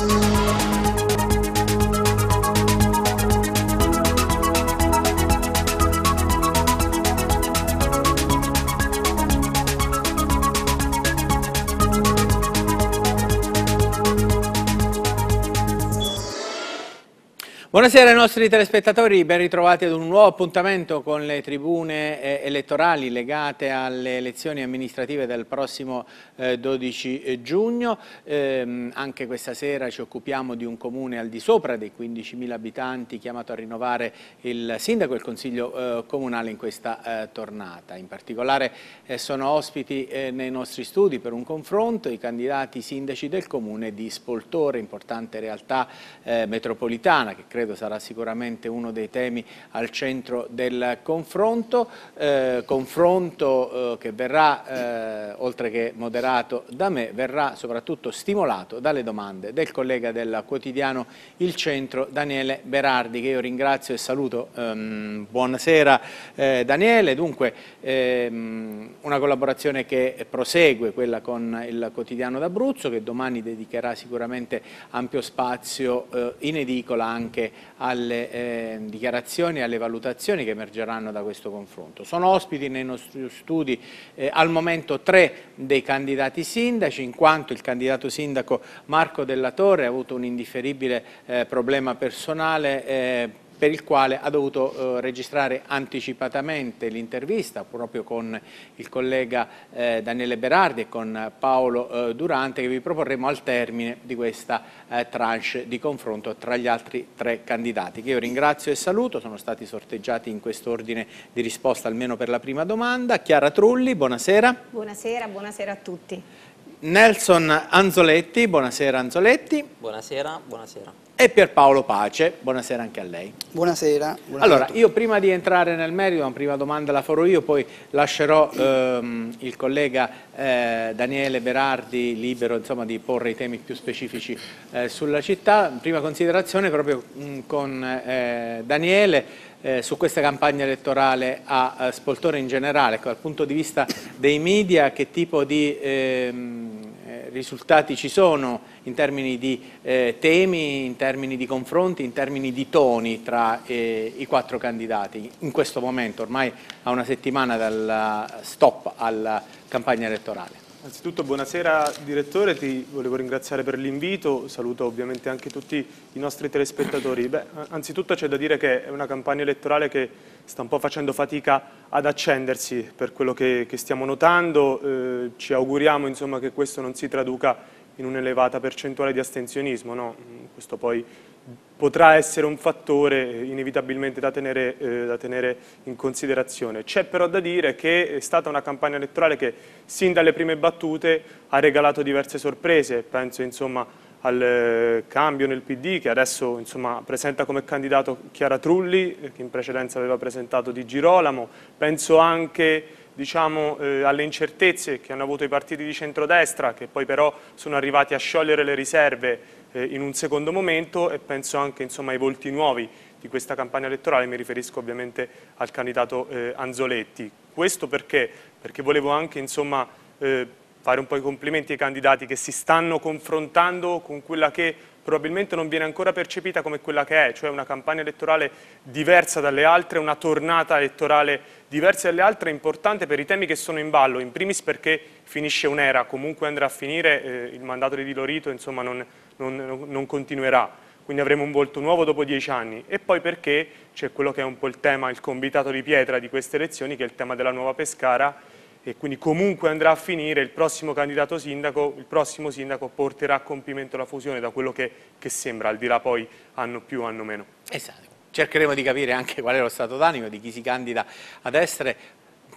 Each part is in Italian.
Thank you. Buonasera ai nostri telespettatori, ben ritrovati ad un nuovo appuntamento con le tribune eh, elettorali legate alle elezioni amministrative del prossimo 12 eh, eh, giugno. Ehm, anche questa sera ci occupiamo di un comune al di sopra dei 15.000 abitanti chiamato a rinnovare il sindaco e il consiglio comunale in questa tornata. In particolare sono ospiti nei nostri studi per un confronto i candidati sindaci del comune di Spoltore, importante realtà metropolitana che credo Greco sarà sicuramente uno dei temi al centro del confronto, eh, confronto eh, che verrà, eh, oltre che moderato da me, verrà soprattutto stimolato dalle domande del collega del quotidiano Il Centro, Daniele Berardi, che io ringrazio e saluto. Ehm, buonasera eh, Daniele, dunque ehm, una collaborazione che prosegue, quella con il quotidiano d'Abruzzo, che domani dedicherà sicuramente ampio spazio eh, in edicola anche alle eh, dichiarazioni e alle valutazioni che emergeranno da questo confronto. Sono ospiti nei nostri studi eh, al momento tre dei candidati sindaci, in quanto il candidato sindaco Marco Della Torre ha avuto un indifferibile eh, problema personale eh, per il quale ha dovuto eh, registrare anticipatamente l'intervista proprio con il collega eh, Daniele Berardi e con Paolo eh, Durante che vi proporremo al termine di questa eh, tranche di confronto tra gli altri tre candidati che io ringrazio e saluto, sono stati sorteggiati in quest'ordine di risposta almeno per la prima domanda. Chiara Trulli, buonasera. Buonasera, buonasera a tutti. Nelson Anzoletti, buonasera Anzoletti. Buonasera, buonasera e Pierpaolo Pace. Buonasera anche a lei. Buonasera. buonasera allora, io prima di entrare nel merito, una prima domanda la farò io, poi lascerò ehm, il collega eh, Daniele Berardi libero insomma, di porre i temi più specifici eh, sulla città. Prima considerazione proprio mh, mm, con eh, Daniele. Eh, su questa campagna elettorale a, a eh, Spoltore in generale, ecco, dal punto di vista dei media, che tipo di ehm, eh, risultati ci sono in termini di eh, temi, in termini di confronti, in termini di toni tra eh, i quattro candidati in questo momento, ormai a una settimana dal stop alla campagna elettorale. Innanzitutto buonasera direttore, ti volevo ringraziare per l'invito, saluto ovviamente anche tutti i nostri telespettatori. Beh, anzitutto c'è da dire che è una campagna elettorale che sta un po' facendo fatica ad accendersi per quello che, che stiamo notando, eh, ci auguriamo insomma, che questo non si traduca in un'elevata percentuale di astensionismo, no? questo poi potrà essere un fattore eh, inevitabilmente da tenere, eh, da tenere in considerazione. C'è però da dire che è stata una campagna elettorale che sin dalle prime battute ha regalato diverse sorprese, penso insomma, al eh, cambio nel PD che adesso insomma, presenta come candidato Chiara Trulli eh, che in precedenza aveva presentato Di Girolamo, penso anche diciamo, eh, alle incertezze che hanno avuto i partiti di centrodestra che poi però sono arrivati a sciogliere le riserve eh, in un secondo momento e penso anche insomma, ai volti nuovi di questa campagna elettorale, mi riferisco ovviamente al candidato eh, Anzoletti. Questo perché? Perché volevo anche insomma, eh, fare un po' i complimenti ai candidati che si stanno confrontando con quella che probabilmente non viene ancora percepita come quella che è, cioè una campagna elettorale diversa dalle altre, una tornata elettorale diversa dalle altre, importante per i temi che sono in ballo, in primis perché finisce un'era, comunque andrà a finire, eh, il mandato di Dilorito insomma non, non, non continuerà quindi avremo un volto nuovo dopo dieci anni. E poi perché c'è quello che è un po' il tema, il combitato di pietra di queste elezioni, che è il tema della nuova Pescara, e quindi comunque andrà a finire, il prossimo candidato sindaco, il prossimo sindaco porterà a compimento la fusione da quello che, che sembra, al di là poi anno più, anno meno. Esatto cercheremo di capire anche qual è lo stato d'animo di chi si candida ad essere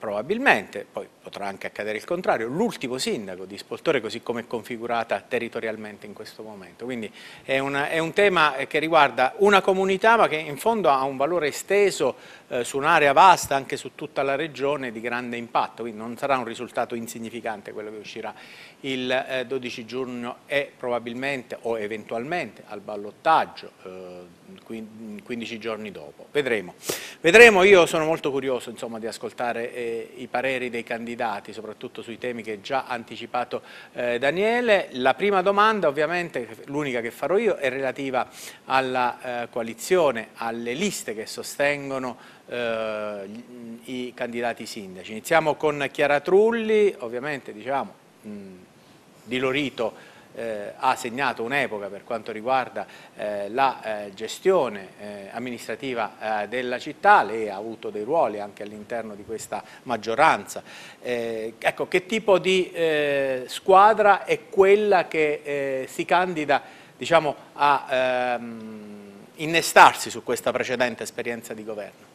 probabilmente, poi potrà anche accadere il contrario, l'ultimo sindaco di Spoltore così come è configurata territorialmente in questo momento. Quindi è, una, è un tema che riguarda una comunità ma che in fondo ha un valore esteso eh, su un'area vasta, anche su tutta la regione, di grande impatto, quindi non sarà un risultato insignificante quello che uscirà il eh, 12 giugno e probabilmente o eventualmente al ballottaggio eh, 15 giorni dopo. Vedremo. Vedremo, io sono molto curioso insomma, di ascoltare eh, i pareri dei candidati, soprattutto sui temi che già ha anticipato eh, Daniele. La prima domanda ovviamente, l'unica che farò io, è relativa alla eh, coalizione, alle liste che sostengono eh, i candidati sindaci. Iniziamo con Chiara Trulli, ovviamente diciamo, mh, di Lorito eh, ha segnato un'epoca per quanto riguarda eh, la eh, gestione eh, amministrativa eh, della città, lei ha avuto dei ruoli anche all'interno di questa maggioranza. Eh, ecco, che tipo di squadra è quella che si candida diciamo, a ehm, innestarsi su questa precedente esperienza di governo?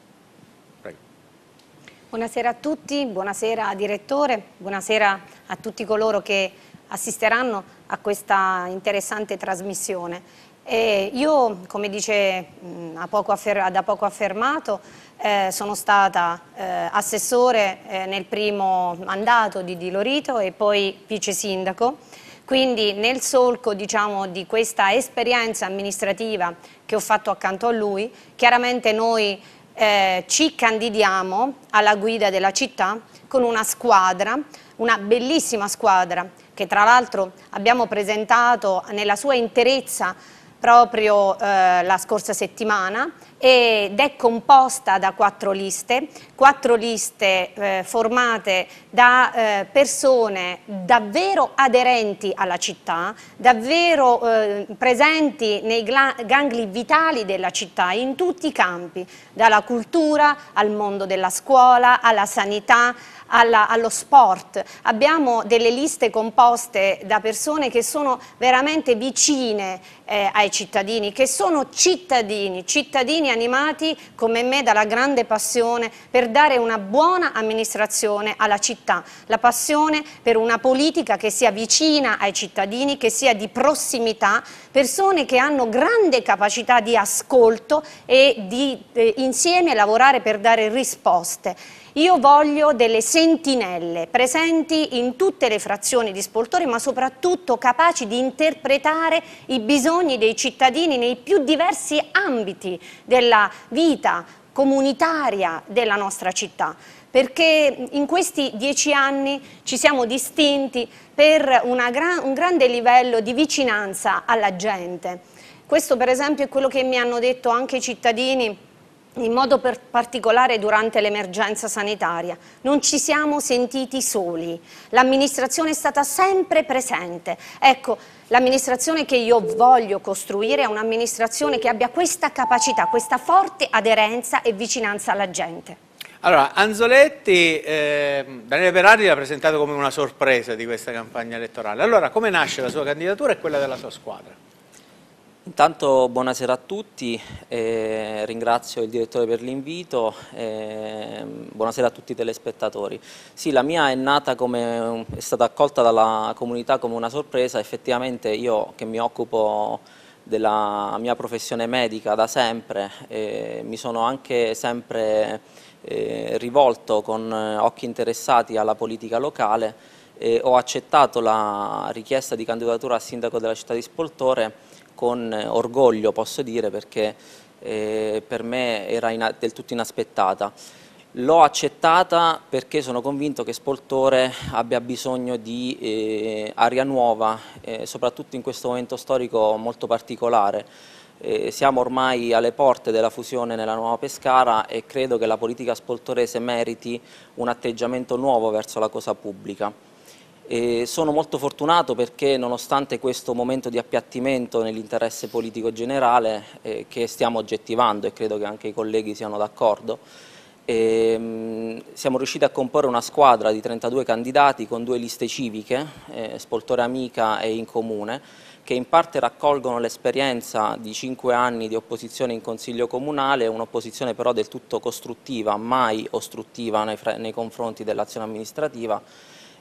Buonasera a tutti, buonasera direttore, buonasera a tutti coloro che assisteranno a questa interessante trasmissione. E io, come dice da poco affermato, eh, sono stata eh, assessore eh, nel primo mandato di Di Lorito e poi vice sindaco. Quindi nel solco diciamo, di questa esperienza amministrativa che ho fatto accanto a lui, chiaramente noi eh, ci candidiamo alla guida della città con una squadra, una bellissima squadra che tra l'altro abbiamo presentato nella sua interezza proprio eh, la scorsa settimana ed è composta da quattro liste, quattro liste eh, formate da eh, persone davvero aderenti alla città, davvero eh, presenti nei gangli vitali della città in tutti i campi, dalla cultura al mondo della scuola, alla sanità, alla, allo sport, abbiamo delle liste composte da persone che sono veramente vicine eh, ai cittadini, che sono cittadini, cittadini animati come me dalla grande passione per dare una buona amministrazione alla città, la passione per una politica che sia vicina ai cittadini, che sia di prossimità, persone che hanno grande capacità di ascolto e di eh, insieme lavorare per dare risposte. Io voglio delle sentinelle presenti in tutte le frazioni di Spoltore, ma soprattutto capaci di interpretare i bisogni dei cittadini nei più diversi ambiti della vita comunitaria della nostra città perché in questi dieci anni ci siamo distinti per gran, un grande livello di vicinanza alla gente. Questo per esempio è quello che mi hanno detto anche i cittadini in modo particolare durante l'emergenza sanitaria. Non ci siamo sentiti soli, l'amministrazione è stata sempre presente. Ecco, l'amministrazione che io voglio costruire è un'amministrazione che abbia questa capacità, questa forte aderenza e vicinanza alla gente. Allora, Anzoletti, eh, Daniele Berardi l'ha presentato come una sorpresa di questa campagna elettorale. Allora, come nasce la sua candidatura e quella della sua squadra? Intanto buonasera a tutti, eh, ringrazio il direttore per l'invito, eh, buonasera a tutti i telespettatori. Sì, la mia è, come, è stata accolta dalla comunità come una sorpresa, effettivamente io che mi occupo della mia professione medica da sempre, eh, mi sono anche sempre eh, rivolto con occhi interessati alla politica locale, eh, ho accettato la richiesta di candidatura a sindaco della città di Spoltore con eh, orgoglio posso dire perché eh, per me era del tutto inaspettata. L'ho accettata perché sono convinto che Spoltore abbia bisogno di eh, aria nuova, eh, soprattutto in questo momento storico molto particolare. Eh, siamo ormai alle porte della fusione nella nuova Pescara e credo che la politica spoltorese meriti un atteggiamento nuovo verso la cosa pubblica. E sono molto fortunato perché nonostante questo momento di appiattimento nell'interesse politico generale eh, che stiamo oggettivando e credo che anche i colleghi siano d'accordo, ehm, siamo riusciti a comporre una squadra di 32 candidati con due liste civiche, eh, Spoltore Amica e In Comune, che in parte raccolgono l'esperienza di 5 anni di opposizione in Consiglio Comunale, un'opposizione però del tutto costruttiva, mai ostruttiva nei, nei confronti dell'azione amministrativa,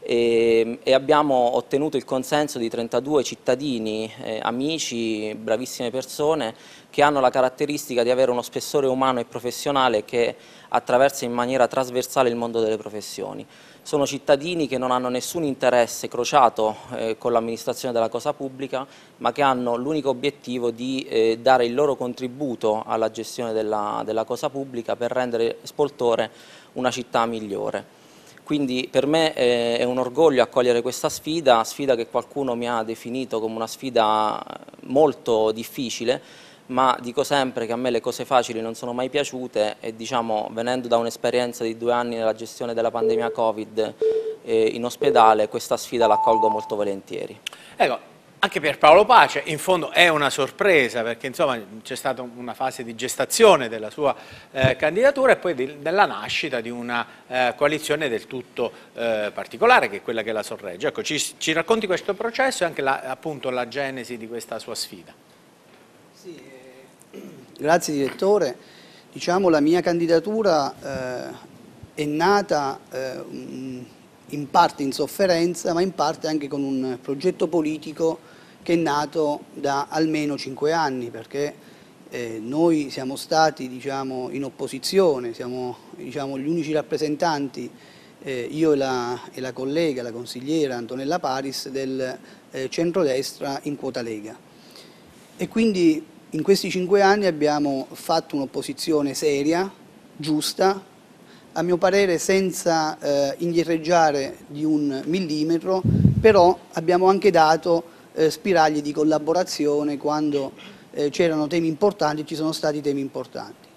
e, ehm, e abbiamo ottenuto il consenso di 32 cittadini, eh, amici, bravissime persone che hanno la caratteristica di avere uno spessore umano e professionale che attraversa in maniera trasversale il mondo delle professioni. Sono cittadini che non hanno nessun interesse crociato eh, con l'amministrazione della cosa pubblica, ma che hanno l'unico obiettivo di eh, dare il loro contributo alla gestione della, della cosa pubblica per rendere Spoltore una città migliore. Quindi per me eh, è un orgoglio accogliere questa sfida, sfida che qualcuno mi ha definito come una sfida eh, molto difficile, ma dico sempre che a me le cose facili non sono mai piaciute e diciamo venendo da un'esperienza di due anni nella gestione della pandemia Covid eh, in ospedale questa sfida la accolgo molto volentieri. Ecco anche per Paolo Pace, in fondo è una sorpresa perché insomma c'è stata una fase di gestazione della sua eh, candidatura e poi di, della nascita di una eh, coalizione del tutto eh, particolare che è quella che la sorregge. Ecco, ci, ci racconti questo processo e anche la, appunto la genesi di questa sua sfida. Sì, eh, grazie direttore. Diciamo la mia candidatura eh, è nata eh, in parte in sofferenza ma in parte anche con un progetto politico che è nato da almeno cinque anni perché eh, noi siamo stati diciamo, in opposizione, siamo diciamo, gli unici rappresentanti, eh, io e la, e la, collega, la consigliera Antonella Paris, del eh, centrodestra in quota Lega. E quindi in questi cinque anni abbiamo fatto un'opposizione seria, giusta, a mio parere senza eh, indietreggiare di un millimetro, però abbiamo anche dato eh, spiragli di collaborazione quando eh, c'erano temi importanti e ci sono stati temi importanti.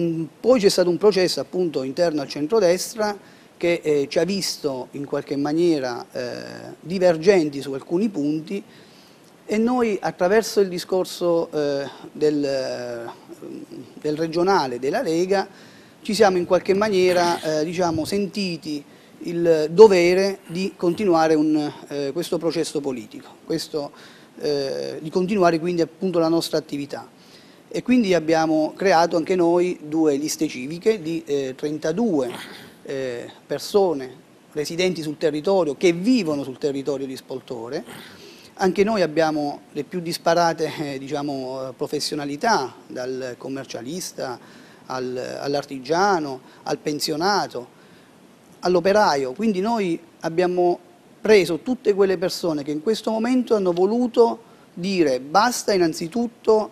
Mm, poi c'è stato un processo appunto interno al centrodestra che eh, ci ha visto in qualche maniera eh, divergenti su alcuni punti e noi attraverso il discorso eh, del, del regionale della Lega ci siamo in qualche maniera eh, diciamo, sentiti il dovere di continuare un, eh, questo processo politico, questo, eh, di continuare quindi appunto la nostra attività. E quindi abbiamo creato anche noi due liste civiche di eh, 32 eh, persone residenti sul territorio, che vivono sul territorio di Spoltore. Anche noi abbiamo le più disparate eh, diciamo, professionalità, dal commercialista all'artigiano, al pensionato, all'operaio. Quindi noi abbiamo preso tutte quelle persone che in questo momento hanno voluto dire basta innanzitutto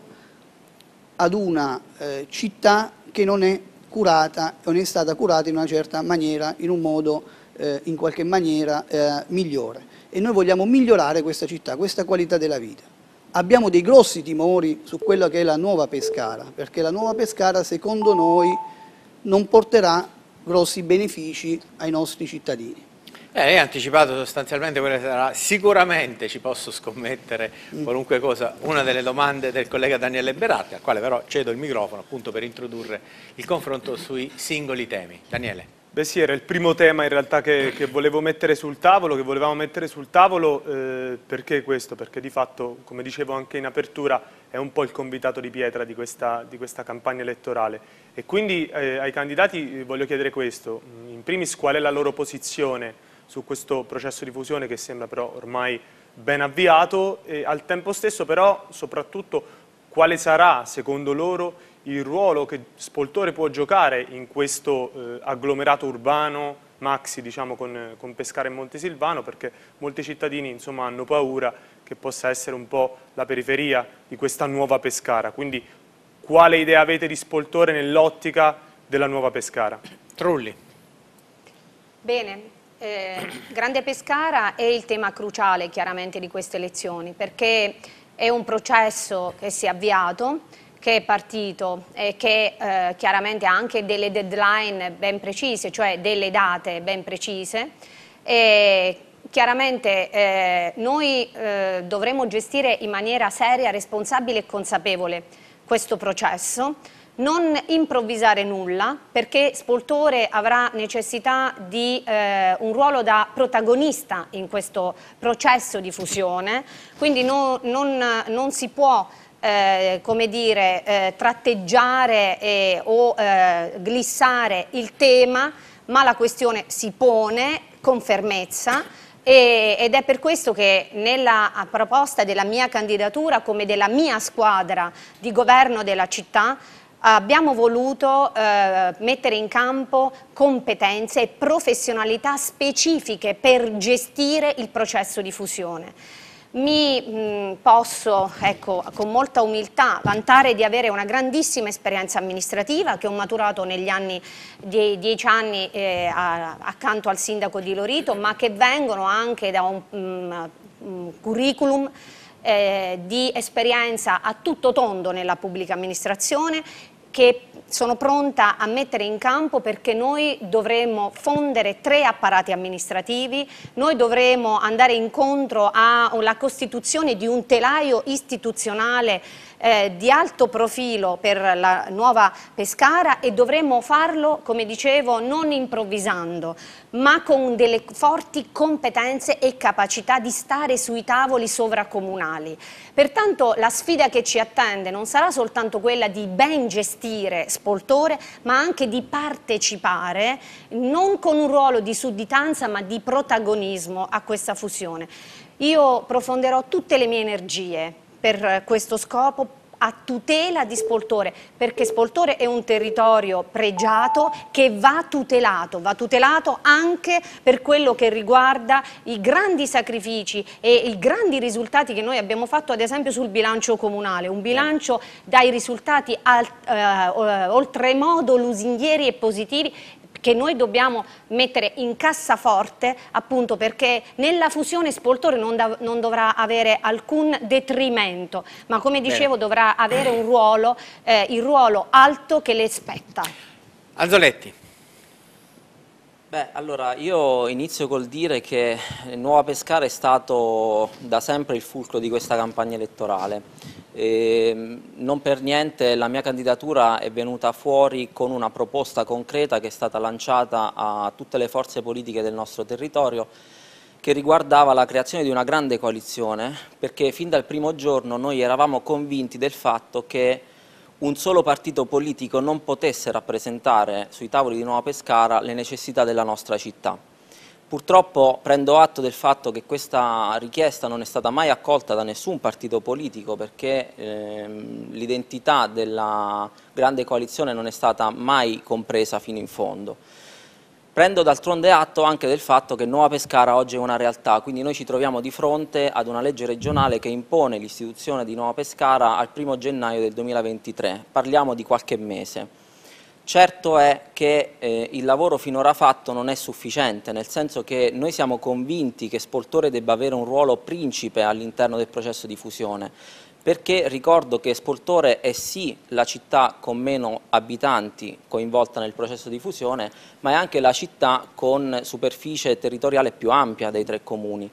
ad una eh, città che non è curata non è stata curata in una certa maniera, in un modo eh, in qualche maniera eh, migliore. E noi vogliamo migliorare questa città, questa qualità della vita. Abbiamo dei grossi timori su quella che è la nuova Pescara, perché la nuova Pescara secondo noi non porterà grossi benefici ai nostri cittadini. Eh, lei ha anticipato sostanzialmente quella che sarà, sicuramente ci posso scommettere mm. qualunque cosa, una delle domande del collega Daniele Beratti, al quale però cedo il microfono appunto per introdurre il confronto sui singoli temi. Daniele. Beh sì, era il primo tema in realtà che, che volevo mettere sul tavolo, che volevamo mettere sul tavolo, eh, perché questo? Perché di fatto, come dicevo anche in apertura, è un po' il convitato di pietra di questa, di questa campagna elettorale. E quindi eh, ai candidati eh, voglio chiedere questo, in primis qual è la loro posizione su questo processo di fusione che sembra però ormai ben avviato e al tempo stesso però soprattutto quale sarà secondo loro il il ruolo che Spoltore può giocare in questo eh, agglomerato urbano maxi diciamo, con, con Pescara e Montesilvano perché molti cittadini insomma, hanno paura che possa essere un po' la periferia di questa nuova Pescara. Quindi quale idea avete di Spoltore nell'ottica della nuova Pescara? Trulli. Bene, eh, Grande Pescara è il tema cruciale chiaramente di queste elezioni perché è un processo che si è avviato che è partito e che eh, chiaramente ha anche delle deadline ben precise, cioè delle date ben precise. E chiaramente eh, noi eh, dovremo gestire in maniera seria, responsabile e consapevole questo processo, non improvvisare nulla perché Spoltore avrà necessità di eh, un ruolo da protagonista in questo processo di fusione, quindi no, non, non si può eh, come dire, eh, tratteggiare eh, o glissare il tema, ma la questione si pone con fermezza e, ed è per questo che nella proposta della mia candidatura come della mia squadra di governo della città abbiamo voluto eh, mettere in campo competenze e professionalità specifiche per gestire il processo di fusione mi mh, mm, posso, ecco, con molta umiltà, vantare di avere una grandissima esperienza amministrativa che ho maturato negli anni, die, dieci anni eh, a, accanto al sindaco di Lorito, ma che vengono anche da un, un, mm, un curriculum eh, di esperienza a tutto tondo nella pubblica amministrazione che sono pronta a mettere in campo perché noi dovremo fondere tre apparati amministrativi, noi dovremo andare incontro alla costituzione di un telaio istituzionale eh, di alto profilo per la nuova Pescara e dovremmo farlo, come dicevo, non improvvisando, ma con delle forti competenze e capacità di stare sui tavoli sovracomunali. Pertanto la sfida che ci attende non sarà soltanto quella di ben gestire Spoltore, ma anche di partecipare non con un ruolo di sudditanza, ma di protagonismo a questa fusione. Io profonderò tutte le mie energie per questo scopo a tutela di Spoltore, perché Spoltore è un territorio pregiato che va tutelato, va tutelato anche per quello che riguarda i grandi sacrifici e i grandi risultati che noi abbiamo fatto ad esempio sul bilancio comunale, un bilancio dai risultati alt, eh, oltremodo lusinghieri e positivi che noi dobbiamo mettere in cassaforte appunto perché nella fusione Spoltore non, da, non dovrà avere alcun detrimento, ma come dicevo Bene. dovrà avere un ruolo, eh, il ruolo alto che le spetta. Anzoletti. Beh, allora io inizio col dire che eh, Nuova Pescara è stato da sempre il fulcro di questa campagna elettorale. E ehm, non per niente la mia candidatura è venuta fuori con una proposta concreta che è stata lanciata a tutte le forze politiche del nostro territorio che riguardava la creazione di una grande coalizione perché fin dal primo giorno noi eravamo convinti del fatto che un solo partito politico non potesse rappresentare sui tavoli di Nuova Pescara le necessità della nostra città. Purtroppo prendo atto del fatto che questa richiesta non è stata mai accolta da nessun partito politico perché ehm, l'identità della grande coalizione non è stata mai compresa fino in fondo. Prendo d'altronde atto anche del fatto che Nuova Pescara oggi è una realtà, quindi noi ci troviamo di fronte ad una legge regionale che impone l'istituzione di Nuova Pescara al 1 gennaio del 2023, parliamo di qualche mese. Certo è che eh, il lavoro finora fatto non è sufficiente, nel senso che noi siamo convinti che Spoltore debba avere un ruolo principe all'interno del processo di fusione, perché ricordo che Spoltore è sì la città con meno abitanti coinvolta nel processo di fusione, ma è anche la città con superficie territoriale più ampia dei tre comuni.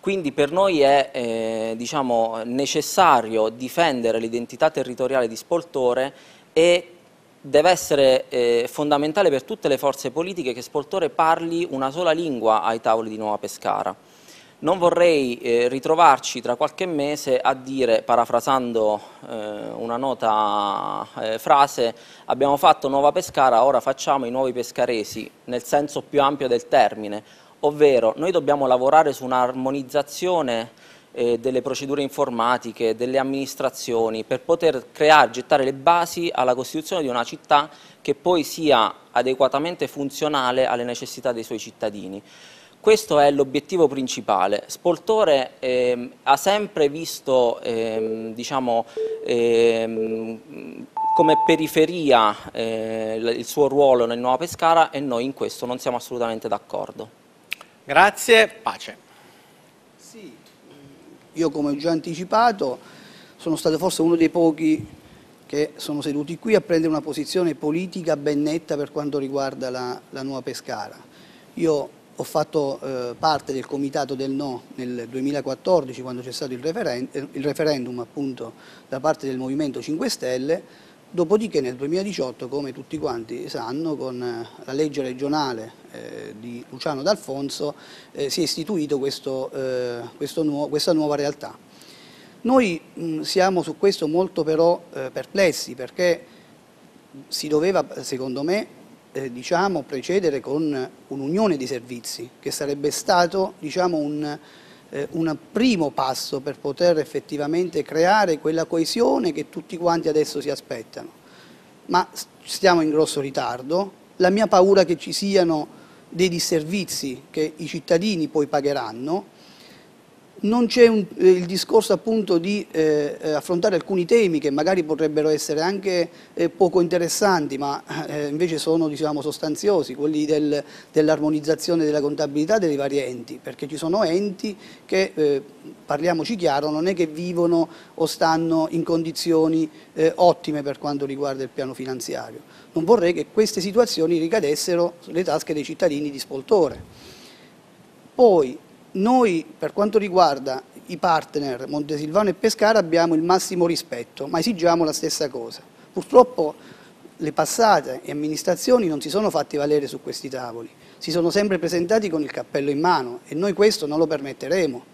Quindi per noi è eh, diciamo, necessario difendere l'identità territoriale di Spoltore e deve essere eh, fondamentale per tutte le forze politiche che Spoltore parli una sola lingua ai tavoli di Nuova Pescara. Non vorrei eh, ritrovarci tra qualche mese a dire, parafrasando eh, una nota eh, frase, abbiamo fatto Nuova Pescara, ora facciamo i nuovi pescaresi, nel senso più ampio del termine, ovvero noi dobbiamo lavorare su un'armonizzazione eh, delle procedure informatiche, delle amministrazioni, per poter creare, gettare le basi alla costituzione di una città che poi sia adeguatamente funzionale alle necessità dei suoi cittadini. Questo è l'obiettivo principale. Spoltore ehm, ha sempre visto ehm, diciamo, ehm, come periferia eh, il suo ruolo nel Nuova Pescara e noi in questo non siamo assolutamente d'accordo. Grazie, pace. Sì, io come ho già anticipato sono stato forse uno dei pochi che sono seduti qui a prendere una posizione politica ben netta per quanto riguarda la, la Nuova Pescara. Io ho fatto eh, parte del comitato del no nel 2014 quando c'è stato il, referendum, eh, il referendum appunto, da parte del Movimento 5 Stelle, dopodiché nel 2018 come tutti quanti sanno con eh, la legge regionale eh, di Luciano D'Alfonso eh, si è istituito questo, eh, questo nuovo, questa nuova realtà. Noi mh, mm, siamo su questo molto però perplessi perché si doveva secondo me eh, diciamo, precedere con un'unione di servizi, che sarebbe stato diciamo, un, eh, un, primo passo per poter effettivamente creare quella coesione che tutti quanti adesso si aspettano. Ma stiamo in grosso ritardo, la mia paura che ci siano dei disservizi che i cittadini poi pagheranno, non c'è eh, il discorso appunto di eh, eh, affrontare alcuni temi che magari potrebbero essere anche eh, poco interessanti ma eh, eh invece sono diciamo, sostanziosi, quelli del, dell'armonizzazione della contabilità dei vari enti, perché ci sono enti che, parliamoci chiaro, non è che vivono o stanno in condizioni ottime per quanto riguarda il piano finanziario. Non vorrei che queste situazioni ricadessero sulle tasche dei cittadini di spoltore. Poi noi, per quanto riguarda i partner Montesilvano e Pescara, abbiamo il massimo rispetto, ma esigiamo la stessa cosa. Purtroppo le passate amministrazioni non si sono fatte valere su questi tavoli, si sono sempre presentati con il cappello in mano e noi questo non lo permetteremo.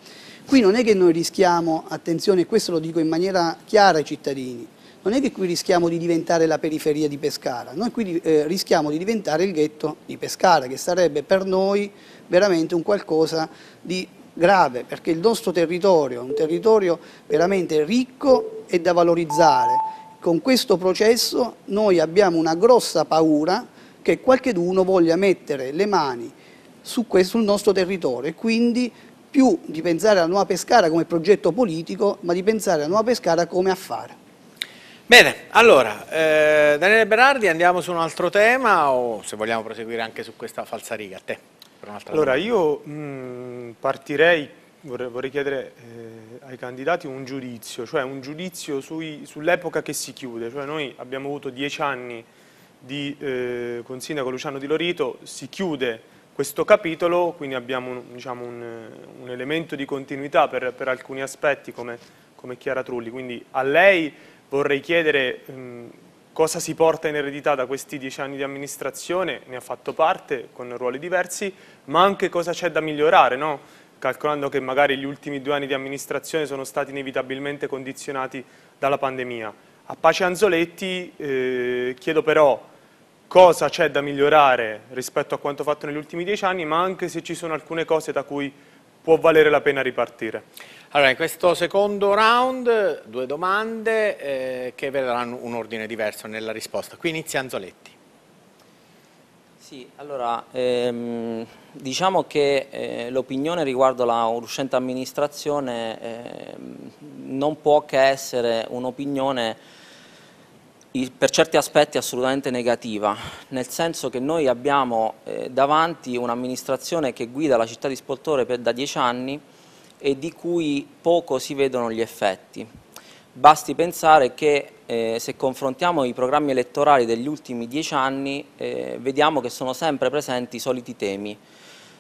Qui non è che noi rischiamo, attenzione, questo lo dico in maniera chiara ai cittadini, non è che qui rischiamo di diventare la periferia di Pescara, noi qui eh, rischiamo di diventare il ghetto di Pescara, che sarebbe per noi veramente un qualcosa di grave, perché il nostro territorio è un territorio veramente ricco e da valorizzare. Con questo processo noi abbiamo una grossa paura che qualcheduno voglia mettere le mani su questo, sul nostro territorio e quindi più di pensare alla Nuova Pescara come progetto politico, ma di pensare alla Nuova Pescara come affare. Bene, allora, eh, Daniele Berardi andiamo su un altro tema o se vogliamo proseguire anche su questa falsariga, a te allora, domanda. io mh, partirei, vorrei, vorrei chiedere eh, ai candidati un giudizio, cioè un giudizio sull'epoca che si chiude. Cioè noi abbiamo avuto dieci anni di, eh, con Sindaco Luciano Di Lorito, si chiude questo capitolo, quindi abbiamo un, diciamo, un, eh, un elemento di continuità per, per alcuni aspetti come, come, Chiara Trulli. Quindi a lei vorrei chiedere... Mh, cosa si porta in eredità da questi dieci anni di amministrazione, ne ha fatto parte con ruoli diversi, ma anche cosa c'è da migliorare, no? calcolando che magari gli ultimi due anni di amministrazione sono stati inevitabilmente condizionati dalla pandemia. A Pace Anzoletti eh, chiedo però cosa c'è da migliorare rispetto a quanto fatto negli ultimi dieci anni, ma anche se ci sono alcune cose da cui può valere la pena ripartire. Allora, in questo secondo round due domande eh, che vedranno un ordine diverso nella risposta. Qui inizia Anzoletti. Sì, allora ehm, diciamo che eh, l'opinione riguardo la uscente amministrazione eh, non può che essere un'opinione per certi aspetti assolutamente negativa, nel senso che noi abbiamo eh, davanti un'amministrazione che guida la città di Spoltore per, da dieci anni e di cui poco si vedono gli effetti. Basti pensare che eh, se confrontiamo i programmi elettorali degli ultimi dieci anni eh, vediamo che sono sempre presenti i soliti temi.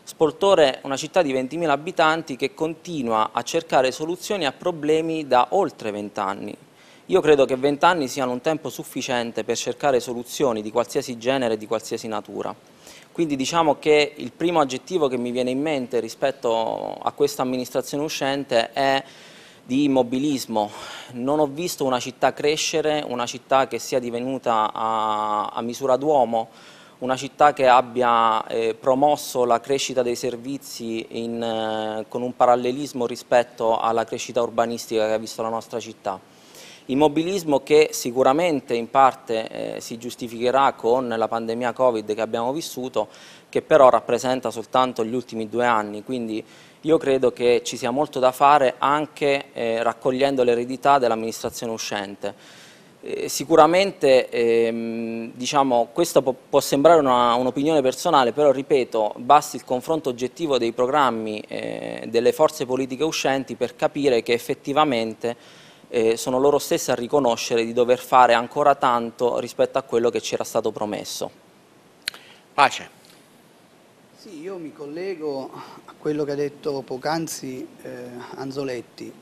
Spoltore è una città di 20.000 abitanti che continua a cercare soluzioni a problemi da oltre 20 anni, io credo che vent'anni siano un tempo sufficiente per cercare soluzioni di qualsiasi genere e di qualsiasi natura. Quindi diciamo che il primo aggettivo che mi viene in mente rispetto a questa amministrazione uscente è di immobilismo. Non ho visto una città crescere, una città che sia divenuta a, a misura d'uomo, una città che abbia eh, promosso la crescita dei servizi in, eh, con un parallelismo rispetto alla crescita urbanistica che ha visto la nostra città. Immobilismo che sicuramente in parte eh, si giustificherà con la pandemia Covid che abbiamo vissuto, che però rappresenta soltanto gli ultimi due anni, quindi io credo che ci sia molto da fare anche eh, raccogliendo l'eredità dell'amministrazione uscente. Eh, sicuramente ehm, diciamo, questo può, può sembrare un'opinione un personale, però ripeto, basti il confronto oggettivo dei programmi eh, delle forze politiche uscenti per capire che effettivamente eh, sono loro stesse a riconoscere di dover fare ancora tanto rispetto a quello che ci era stato promesso. Pace. Sì, io mi collego a quello che ha detto poc'anzi eh, Anzoletti.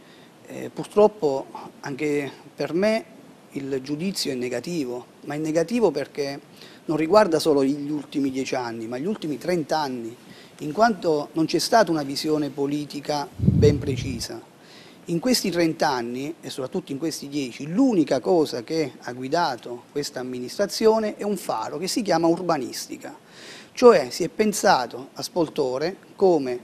Eh, purtroppo anche per me il giudizio è negativo, ma è negativo perché non riguarda solo gli ultimi dieci anni, ma gli ultimi trent'anni, in quanto non c'è stata una visione politica ben precisa in questi 30 anni e soprattutto in questi 10, l'unica cosa che ha guidato questa amministrazione è un faro che si chiama urbanistica, cioè si è pensato a Spoltore come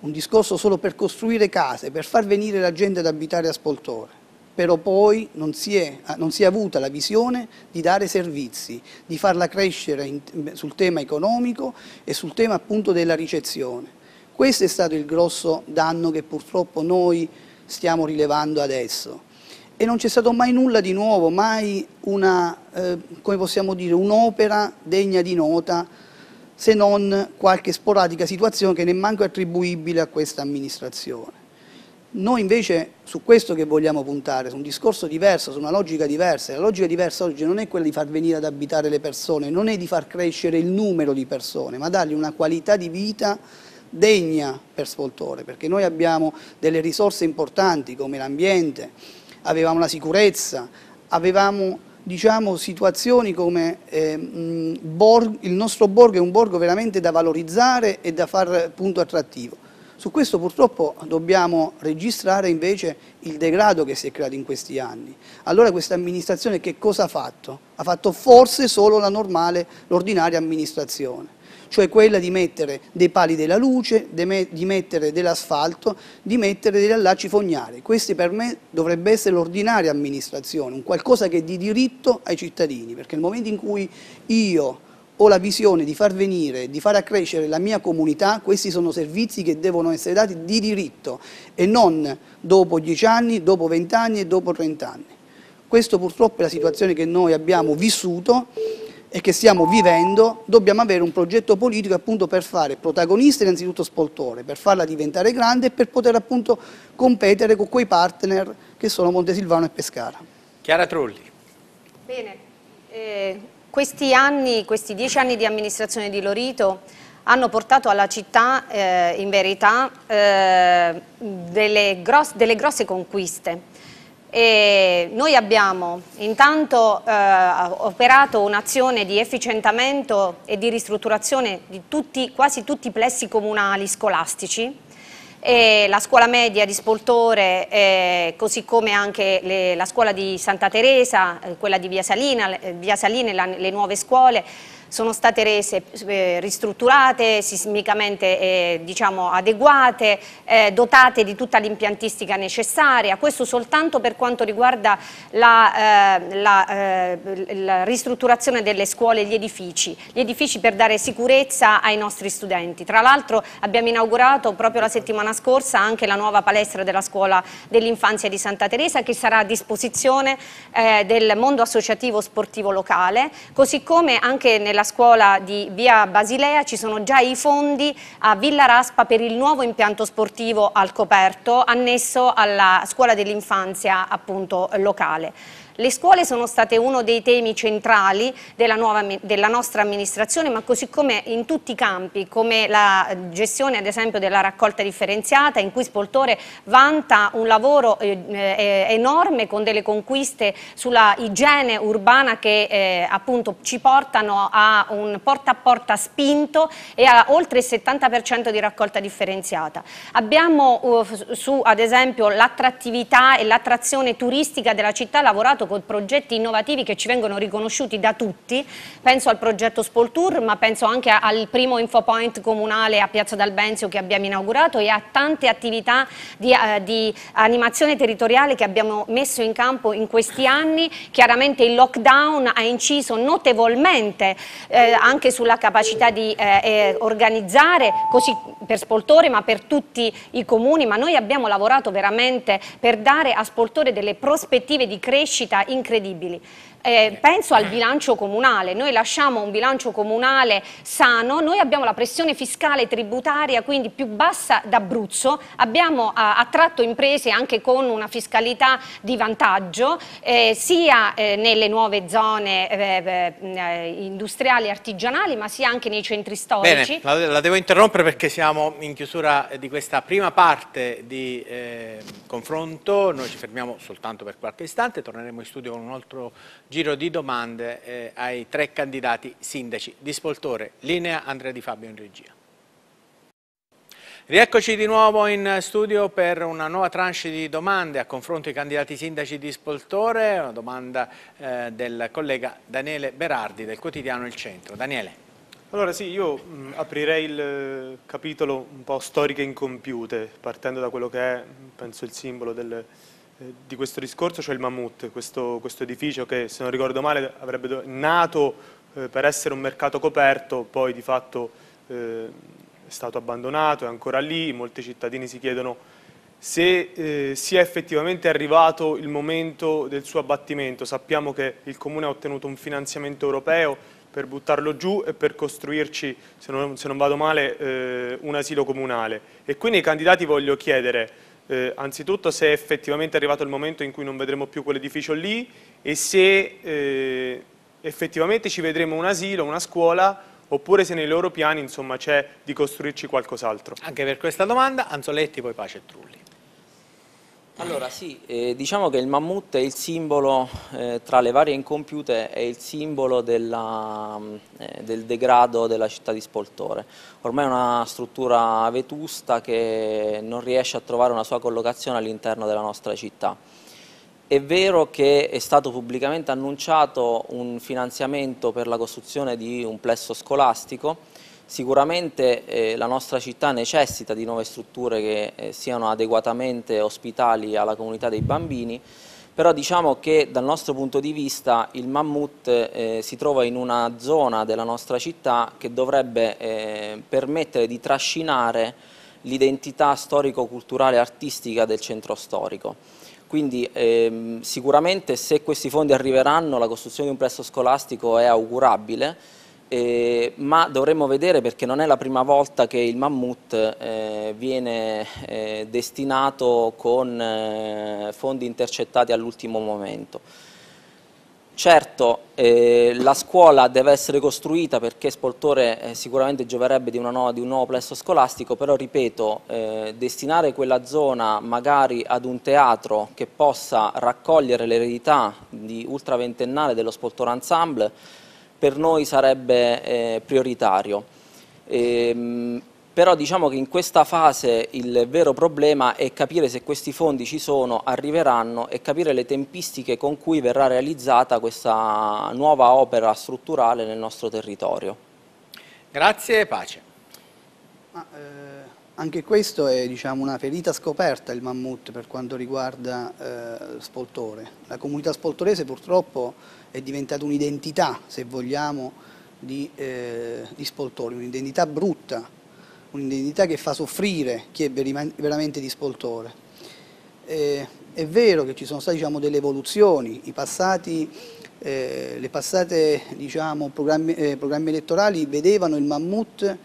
un discorso solo per costruire case, per far venire la gente ad abitare a Spoltore, però poi non si è, non si è avuta la visione di dare servizi, di farla crescere in, sul tema economico e sul tema appunto della ricezione. Questo è stato il grosso danno che purtroppo noi stiamo rilevando adesso. E non c'è stato mai nulla di nuovo, mai eh, un'opera eh, un degna di nota, se non qualche sporadica situazione che nemmeno è attribuibile a questa amministrazione. Noi invece su questo che vogliamo puntare, su un discorso diverso, su una logica diversa. La logica diversa oggi non è quella di far venire ad abitare le persone, non è di far crescere il numero di persone, ma dargli una qualità di vita degna per Spoltore, perché noi abbiamo delle risorse importanti come l'ambiente, avevamo la sicurezza, avevamo diciamo, situazioni come eh, borg, il nostro borgo è un borgo veramente da valorizzare e da far punto attrattivo. Su questo purtroppo dobbiamo registrare invece il degrado che si è creato in questi anni. Allora questa amministrazione che cosa ha fatto? Ha fatto forse solo la normale, l'ordinaria amministrazione cioè quella di mettere dei pali della luce, di mettere dell'asfalto, di mettere degli allacci fognari. Questi per me dovrebbe essere l'ordinaria amministrazione, un qualcosa che è di diritto ai cittadini, perché nel momento in cui io ho la visione di far venire, di far accrescere la mia comunità, questi sono servizi che devono essere dati di diritto e non dopo dieci anni, dopo vent'anni e dopo trent'anni. Questa purtroppo è la situazione che noi abbiamo vissuto e che stiamo vivendo, dobbiamo avere un progetto politico appunto per fare protagonista innanzitutto Spoltore, per farla diventare grande e per poter appunto competere con quei partner che sono Montesilvano e Pescara. Chiara Trulli. Bene, eh, questi anni, questi dieci anni di amministrazione di Lorito hanno portato alla città eh, in verità eh, delle, gross delle grosse conquiste e noi abbiamo intanto eh, operato un'azione di efficientamento e di ristrutturazione di tutti, quasi tutti i plessi comunali scolastici, la scuola media di Spoltore, eh, così come anche le, la scuola di Santa Teresa, eh, quella di Via Salina, Via Salina le, le nuove scuole, sono state rese eh, ristrutturate, sismicamente eh, diciamo adeguate, eh, dotate di tutta l'impiantistica necessaria, questo soltanto per quanto riguarda la, eh, la, eh, la, ristrutturazione delle scuole e gli edifici, gli edifici per dare sicurezza ai nostri studenti. Tra l'altro abbiamo inaugurato proprio la settimana scorsa anche la nuova palestra della scuola dell'infanzia di Santa Teresa che sarà a disposizione eh, del mondo associativo sportivo locale, così come anche nella nella scuola di via Basilea ci sono già i fondi a Villa Raspa per il nuovo impianto sportivo al coperto annesso alla scuola dell'infanzia appunto locale. Le scuole sono state uno dei temi centrali della, nuova, della nostra amministrazione, ma così come in tutti i campi, come la gestione ad esempio della raccolta differenziata, in cui Spoltore vanta un lavoro eh, eh, eh enorme con delle conquiste sulla igiene urbana che eh, appunto ci portano a un porta a porta spinto e a oltre il 70% di raccolta differenziata. Abbiamo eh, su ad esempio l'attrattività e l'attrazione turistica della città lavorato con progetti innovativi che ci vengono riconosciuti da tutti, penso al progetto Spoltour ma penso anche al primo infopoint comunale a Piazza d'Albenzio che abbiamo inaugurato e a tante attività di, eh, di animazione territoriale che abbiamo messo in campo in questi anni, chiaramente il lockdown ha inciso notevolmente eh, anche sulla capacità di eh, eh organizzare, così per Spoltore ma per tutti i comuni, ma noi abbiamo lavorato veramente per dare a Spoltore delle prospettive di crescita incredibili. Eh, penso al bilancio comunale, noi lasciamo un bilancio comunale sano, noi abbiamo la pressione fiscale tributaria quindi più bassa d'Abruzzo, abbiamo attratto imprese anche con una fiscalità di vantaggio eh, sia eh, nelle nuove zone eh, eh, industriali e artigianali ma sia anche nei centri storici. Bene, la, la, devo interrompere perché siamo in chiusura di questa prima parte di eh, confronto, noi ci fermiamo soltanto per qualche istante, torneremo in studio con un altro giro di domande eh, ai tre candidati sindaci di Spoltore. Linea Andrea Di Fabio in regia. Rieccoci di nuovo in studio per una nuova tranche di domande a confronto i candidati sindaci di Spoltore, una domanda eh, del collega Daniele Berardi del quotidiano Il Centro. Daniele. Allora sì, io mh, aprirei il capitolo un po' storiche incompiute, partendo da quello che è, penso, il simbolo del, eh, di questo discorso c'è il Mammut, questo, questo, edificio che se non ricordo male avrebbe nato eh, per essere un mercato coperto, poi di fatto eh, è stato abbandonato, è ancora lì, molti cittadini si chiedono se eh, sia effettivamente arrivato il momento del suo abbattimento. Sappiamo che il Comune ha ottenuto un finanziamento europeo per buttarlo giù e per costruirci, se non, se non vado male, eh, un asilo comunale. E quindi ai candidati voglio chiedere eh, anzitutto se è effettivamente arrivato il momento in cui non vedremo più quell'edificio lì e se eh, effettivamente ci vedremo un asilo, una scuola oppure se nei loro piani c'è di costruirci qualcos'altro. Anche per questa domanda Anzoletti poi Pace e Trulli. Allora sì, eh, diciamo che il mammut è il simbolo, eh, tra le varie incompiute, è il simbolo della, mm, eh, del degrado della città di Spoltore. Ormai è una struttura vetusta che non riesce a trovare una sua collocazione all'interno della nostra città. È vero che è stato pubblicamente annunciato un finanziamento per la costruzione di un plesso scolastico, Sicuramente eh, la nostra città necessita di nuove strutture che eh, siano adeguatamente ospitali alla comunità dei bambini, però diciamo che dal nostro punto di vista il Mammut eh, si trova in una zona della nostra città che dovrebbe eh, permettere di trascinare l'identità storico-culturale e artistica del centro storico. Quindi ehm, sicuramente se questi fondi arriveranno la costruzione di un plesso scolastico è augurabile, eh, ma dovremmo vedere perché non è la prima volta che il mammut eh, viene eh, destinato con eh, fondi intercettati all'ultimo momento. Certo, eh, la scuola deve essere costruita perché Spoltore eh, sicuramente gioverebbe di, nuova, di, un nuovo plesso scolastico, però ripeto, destinare quella zona magari ad un teatro che possa raccogliere l'eredità di ultraventennale dello Spoltore Ensemble per noi sarebbe eh, prioritario. Ehm, però diciamo che in questa fase il vero problema è capire se questi fondi ci sono, arriveranno e capire le tempistiche con cui verrà realizzata questa nuova opera strutturale nel nostro territorio. Grazie e pace. Ma, eh... Anche questo è diciamo, una ferita scoperta il mammut per quanto riguarda eh, Spoltore. La comunità spoltorese purtroppo è diventata un'identità, se vogliamo, di, eh, di Spoltoni, un'identità brutta, un'identità che fa soffrire chi è veramente di Spoltore. Eh, è vero che ci sono state diciamo, delle evoluzioni, i passati, eh, le passate diciamo, programmi, eh, programmi, elettorali vedevano il mammut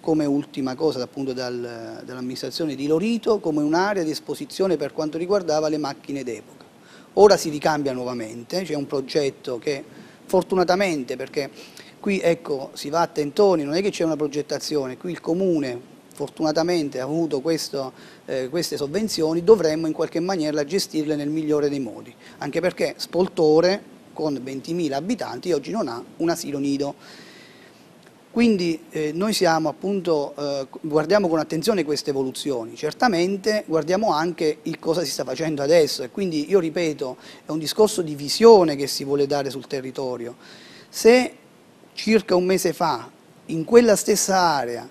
come ultima cosa dal, dall'amministrazione di Lorito, come un'area di esposizione per quanto riguardava le macchine d'epoca ora si ricambia nuovamente, c'è un progetto che fortunatamente perché qui ecco, si va a tentoni, non è che c'è una progettazione, qui il Comune fortunatamente ha avuto questo, eh, queste sovvenzioni, dovremmo in qualche maniera gestirle nel migliore dei modi, anche perché Spoltore con 20.000 abitanti oggi non ha un asilo nido. Quindi eh, noi siamo appunto, eh, guardiamo con attenzione queste evoluzioni, certamente guardiamo anche il cosa si sta facendo adesso e quindi io ripeto, è un discorso di visione che si vuole dare sul territorio. Se circa un mese fa in quella stessa area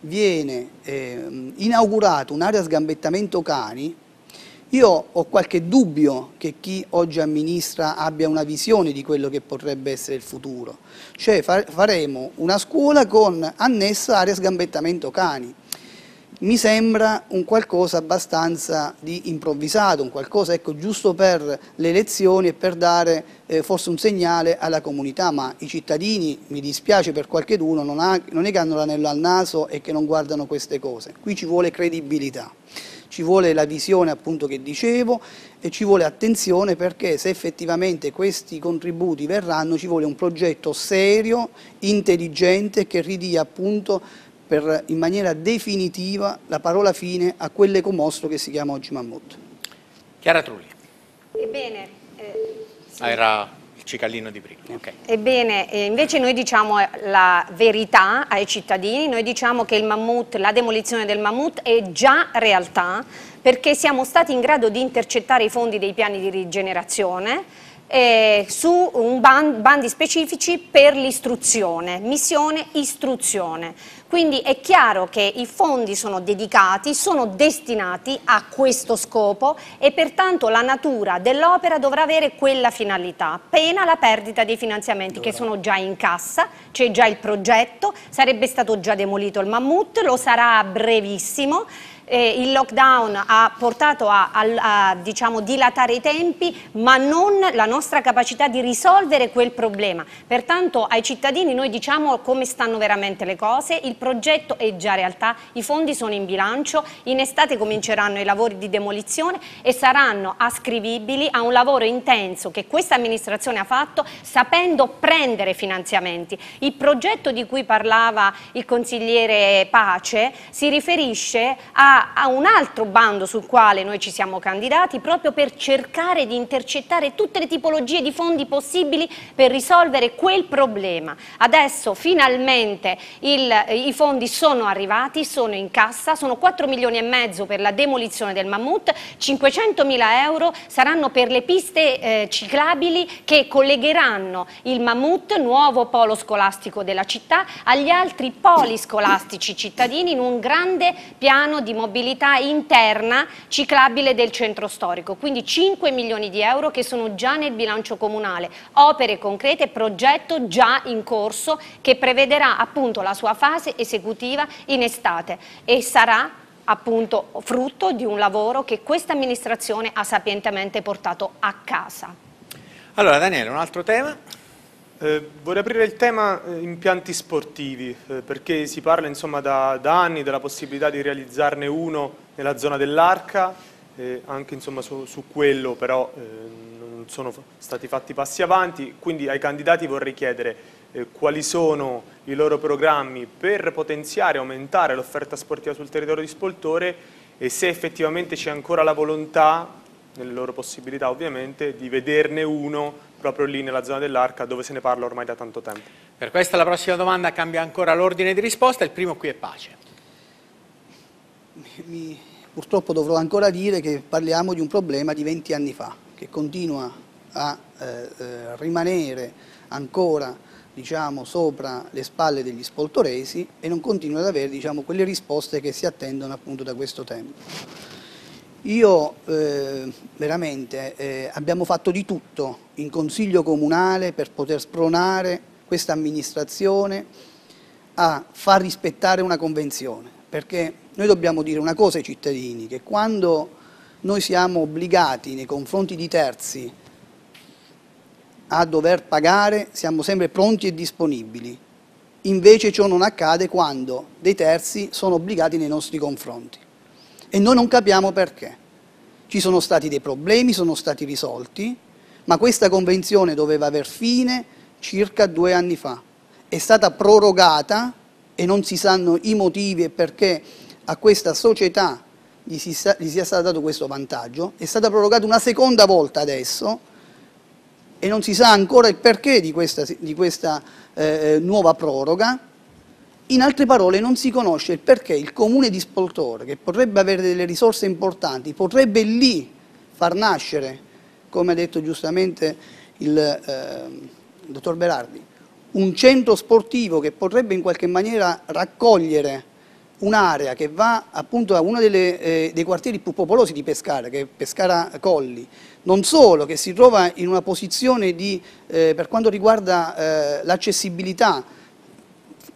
viene eh, inaugurata un'area sgambettamento cani, io ho qualche dubbio che chi oggi amministra abbia una visione di quello che potrebbe essere il futuro, cioè faremo una scuola con annessa area sgambettamento cani. Mi sembra un qualcosa abbastanza di improvvisato, un qualcosa ecco, giusto per le elezioni e per dare eh, forse un segnale alla comunità, ma i cittadini, mi dispiace per qualcheduno, non, non è che hanno l'anello al naso e che non guardano queste cose. Qui ci vuole credibilità. Ci vuole la visione appunto che dicevo e ci vuole attenzione perché se effettivamente questi contributi verranno ci vuole un progetto serio, intelligente che ridia appunto per, in maniera definitiva la parola fine a quell'ecomostro che si chiama oggi Mammut. Chiara Trulli. Ebbene, eh, sì. era cicalino di Brigno. Okay. Ebbene, eh, invece noi diciamo eh, la verità ai cittadini, noi diciamo che mammut, la demolizione del mammut è già realtà perché siamo stati in grado di intercettare i fondi dei piani di rigenerazione eh, su band, bandi specifici per l'istruzione, missione istruzione. Quindi è chiaro che i fondi sono dedicati, sono destinati a questo scopo e pertanto la natura dell'opera dovrà avere quella finalità, pena la perdita dei finanziamenti che sono già in cassa, c'è già il progetto, sarebbe stato già demolito il mammut, lo sarà a brevissimo eh, il lockdown ha portato a, a, a diciamo, dilatare i tempi ma non la nostra capacità di risolvere quel problema. Pertanto ai cittadini noi diciamo come stanno veramente le cose, il progetto è già realtà, i fondi sono in bilancio, in estate cominceranno i lavori di demolizione e saranno ascrivibili a un lavoro intenso che questa amministrazione ha fatto sapendo prendere finanziamenti. Il progetto di cui parlava il consigliere Pace si riferisce a a, un altro bando sul quale noi ci siamo candidati proprio per cercare di intercettare tutte le tipologie di fondi possibili per risolvere quel problema. Adesso finalmente il, i fondi sono arrivati, sono in cassa, sono 4 milioni e mezzo per la demolizione del mammut, 500 mila euro saranno per le piste eh, ciclabili che collegheranno il mammut, nuovo polo scolastico della città, agli altri poli scolastici cittadini in un grande piano di mobilità mobilità interna ciclabile del centro storico, quindi 5 milioni di euro che sono già nel bilancio comunale, opere concrete, progetto già in corso che prevederà appunto la sua fase esecutiva in estate e sarà appunto frutto di un lavoro che questa amministrazione ha sapientemente portato a casa. Allora Daniele, un altro tema? Eh, vorrei aprire il tema eh, impianti sportivi, eh, perché si parla insomma, da, da, anni della possibilità di realizzarne uno nella zona dell'Arca, anche insomma, su, su, quello però eh, non sono stati fatti passi avanti, quindi ai candidati vorrei chiedere eh, quali sono i loro programmi per potenziare e aumentare l'offerta sportiva sul territorio di Spoltore e se effettivamente c'è ancora la volontà, nelle loro possibilità ovviamente, di vederne uno proprio lì nella zona dell'arca dove se ne parla ormai da tanto tempo. Per questa la prossima domanda cambia ancora l'ordine di risposta, il primo qui è pace. Mi, purtroppo dovrò ancora dire che parliamo di un problema di 20 anni fa, che continua a eh, eh, rimanere ancora diciamo, sopra le spalle degli spoltoresi e non continua ad avere diciamo, quelle risposte che si attendono appunto da questo tempo. Io eh, veramente eh, abbiamo fatto di tutto in Consiglio Comunale per poter spronare questa amministrazione a far rispettare una convenzione, perché noi dobbiamo dire una cosa ai cittadini, che quando noi siamo obbligati nei confronti di terzi a dover pagare siamo sempre pronti e disponibili, invece ciò non accade quando dei terzi sono obbligati nei nostri confronti e noi non capiamo perché. Ci sono stati dei problemi, sono stati risolti, ma questa convenzione doveva aver fine circa due anni fa. È stata prorogata e non si sanno i motivi e perché a questa società gli, si sta, gli sia stato dato questo vantaggio. È stata prorogata una seconda volta adesso e non si sa ancora il perché di questa, di questa eh, eh nuova proroga in altre parole non si conosce il perché il comune di Spoltore, che potrebbe avere delle risorse importanti, potrebbe lì far nascere, come ha detto giustamente il, eh, dottor Berardi, un centro sportivo che potrebbe in qualche maniera raccogliere un'area che va appunto a uno delle, eh, dei quartieri più popolosi di Pescara, che è Pescara Colli, non solo che si trova in una posizione di, eh, per quanto riguarda eh, l'accessibilità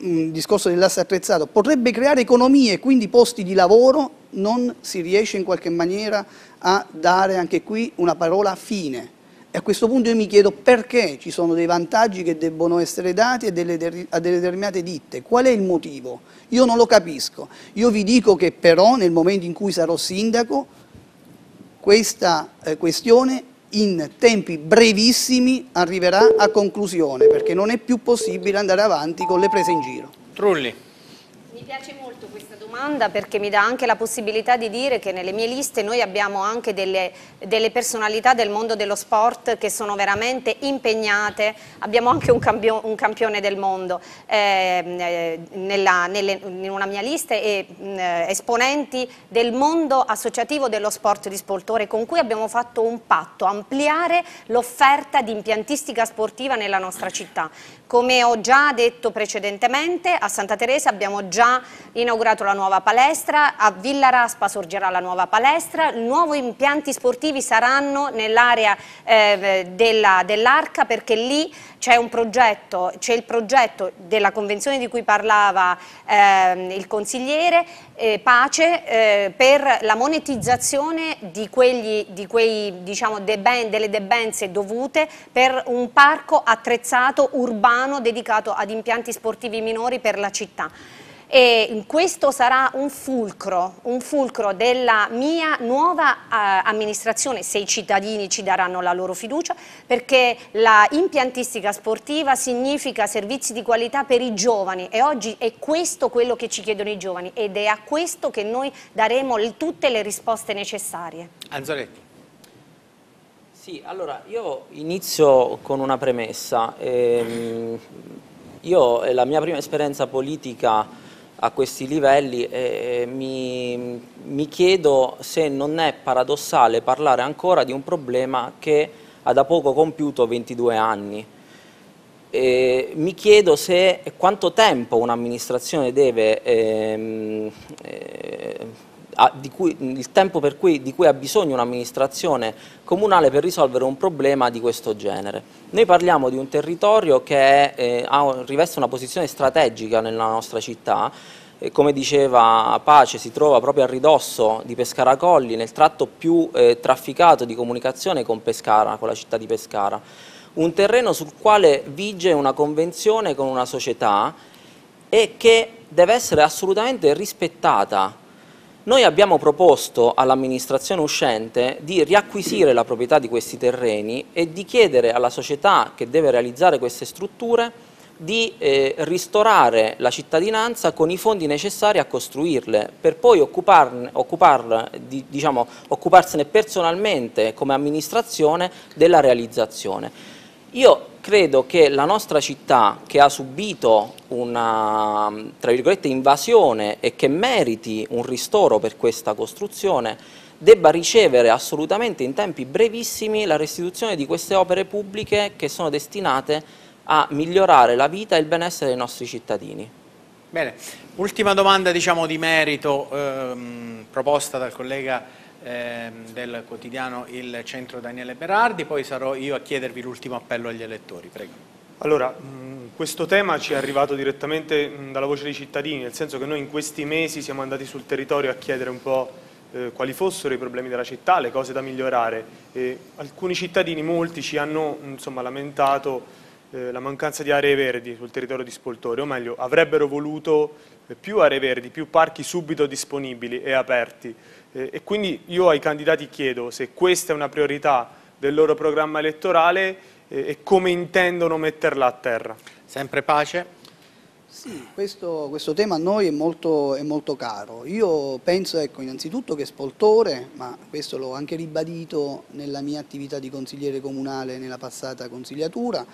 il discorso dell'asse attrezzato, potrebbe creare economie, quindi posti di lavoro, non si riesce in qualche maniera a dare anche qui una parola fine. E a questo punto io mi chiedo perché ci sono dei vantaggi che debbono essere dati a delle, a delle, determinate ditte, qual è il motivo? Io non lo capisco, io vi dico che però nel momento in cui sarò sindaco questa eh, questione in tempi brevissimi arriverà a conclusione perché non è più possibile andare avanti con le prese in giro. Trulli. Mi piace molto questo domanda perché mi dà anche la possibilità di dire che nelle mie liste noi abbiamo anche delle, delle personalità del mondo dello sport che sono veramente impegnate, abbiamo anche un, campio, un campione del mondo ehm, eh, nella, nelle, in una mia lista e eh, esponenti del mondo associativo dello sport di sportore con cui abbiamo fatto un patto, ampliare l'offerta di impiantistica sportiva nella nostra città. Come ho già detto precedentemente, a Santa Teresa abbiamo già inaugurato la nuova palestra, a Villa Raspa sorgerà la nuova palestra, nuovi impianti sportivi saranno nell'area eh, dell'Arca dell perché lì c'è il progetto della convenzione di cui parlava eh, il consigliere, eh, Pace, eh, per la monetizzazione di, quegli, di quei, diciamo, deben, delle debenze dovute per un parco attrezzato urbano urbano dedicato ad impianti sportivi minori per la città. E questo sarà un fulcro, un fulcro della mia nuova eh, amministrazione, se i cittadini ci daranno la loro fiducia, perché l'impiantistica sportiva significa servizi di qualità per i giovani e oggi è questo quello che ci chiedono i giovani ed è a questo che noi daremo tutte le risposte necessarie. Anzoletti. Sì, allora io inizio con una premessa. Ehm, io eh, la mia prima esperienza politica a questi livelli eh, mi, mi, chiedo se non è paradossale parlare ancora di un problema che ha da poco compiuto 22 anni. E mi chiedo se quanto tempo un'amministrazione deve ehm, eh, cui, il tempo cui, di cui ha bisogno un'amministrazione comunale per risolvere un problema di questo genere. Noi parliamo di un territorio che eh, ha, riveste una posizione strategica nella nostra città, eh, come diceva Pace, si trova proprio a ridosso di Pescaracolli nel tratto più eh, trafficato di comunicazione con Pescara, con la città di Pescara. Un terreno sul quale vige una convenzione con una società e che deve essere assolutamente rispettata noi abbiamo proposto all'amministrazione uscente di riacquisire la proprietà di questi terreni e di chiedere alla società che deve realizzare queste strutture di eh, ristorare la cittadinanza con i fondi necessari a costruirle per poi occuparne, occuparne, di, diciamo, occuparsene personalmente come amministrazione della realizzazione. Io credo che la nostra città che ha subito una tra virgolette, invasione e che meriti un ristoro per questa costruzione debba ricevere assolutamente in tempi brevissimi la restituzione di queste opere pubbliche che sono destinate a migliorare la vita e il benessere dei nostri cittadini. Bene, ultima domanda diciamo, di merito ehm, proposta dal collega Ehm, del quotidiano Il Centro Daniele Berardi, poi sarò io a chiedervi l'ultimo appello agli elettori. Prego. Allora, mm, questo tema ci è arrivato direttamente mm, dalla voce dei cittadini, nel senso che noi in questi mesi siamo andati sul territorio a chiedere un po' eh, quali fossero i problemi della città, le cose da migliorare. E alcuni cittadini, molti, ci hanno insomma, lamentato eh, la mancanza di aree verdi sul territorio di Spoltore, o meglio, avrebbero voluto eh, più aree verdi, più parchi subito disponibili e aperti. Eh, e quindi io ai candidati chiedo se questa è una priorità del loro programma elettorale eh, e come intendono metterla a terra. Sempre pace? Sì, questo, questo, tema a noi è molto, è molto caro. Io penso ecco, innanzitutto che Spoltore, ma questo l'ho anche ribadito nella mia attività di consigliere comunale nella passata consigliatura,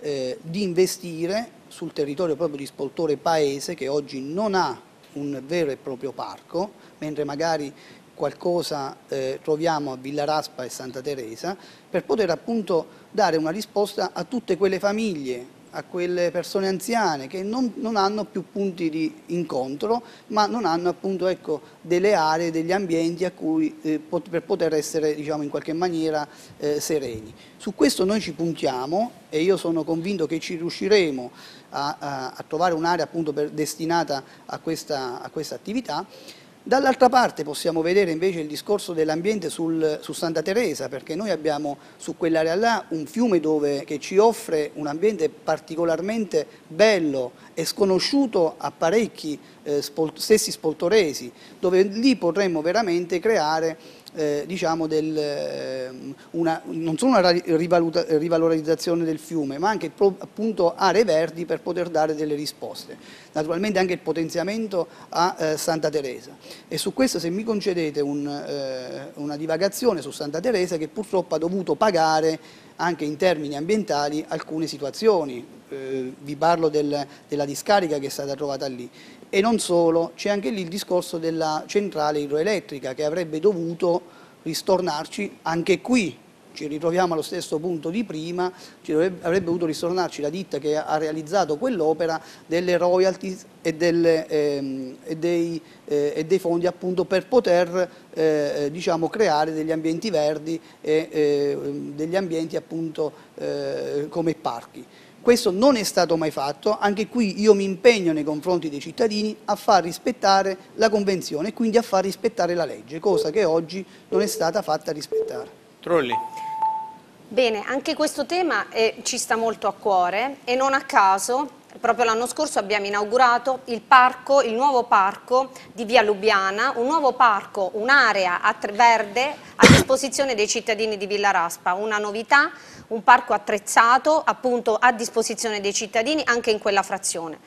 eh, di investire sul territorio proprio di Spoltore Paese che oggi non ha un vero e proprio parco, mentre magari qualcosa eh, troviamo a Villa Raspa e Santa Teresa, per poter appunto dare una risposta a tutte quelle famiglie, a quelle persone anziane che non, non hanno più punti di incontro, ma non hanno appunto ecco, delle aree, degli ambienti cui, eh, pot per poter essere diciamo, in qualche maniera eh, sereni. Su questo noi ci puntiamo e io sono convinto che ci riusciremo a, a, a trovare un'area appunto per, destinata a questa, a questa attività Dall'altra parte possiamo vedere invece il discorso dell'ambiente su Santa Teresa, perché noi abbiamo su quell'area là un fiume dove, che ci offre un ambiente particolarmente bello e sconosciuto a parecchi eh, spol, stessi spoltoresi, dove lì potremmo veramente creare eh, diciamo del, eh, una, non solo una rivaluta, rivalorizzazione del fiume, ma anche pro, appunto aree verdi per poter dare delle risposte. Naturalmente anche il potenziamento a eh, Santa Teresa. E su questo se mi concedete un, eh, una divagazione su Santa Teresa che purtroppo ha dovuto pagare anche in termini ambientali alcune situazioni. Eh, vi parlo del, della discarica che è stata trovata lì. E non solo, c'è anche lì il discorso della centrale idroelettrica che avrebbe dovuto ristornarci anche qui, ci ritroviamo allo stesso punto di prima, avrebbe dovuto ristornarci la ditta che ha realizzato quell'opera delle royalties e, delle, ehm, e, dei, eh, e, dei, fondi appunto per poter eh, eh diciamo, creare degli ambienti verdi e eh, degli ambienti appunto eh, come parchi. Questo non è stato mai fatto, anche qui io mi impegno nei confronti dei cittadini a far rispettare la Convenzione e quindi a far rispettare la legge, cosa che oggi non è stata fatta rispettare. Trolli. Bene, anche questo tema eh, ci sta molto a cuore e non a caso proprio l'anno scorso abbiamo inaugurato il, parco, il, nuovo parco di Via Lubiana, un nuovo parco, un'area verde a disposizione dei cittadini di Villa Raspa, una novità un parco attrezzato appunto a disposizione dei cittadini anche in quella frazione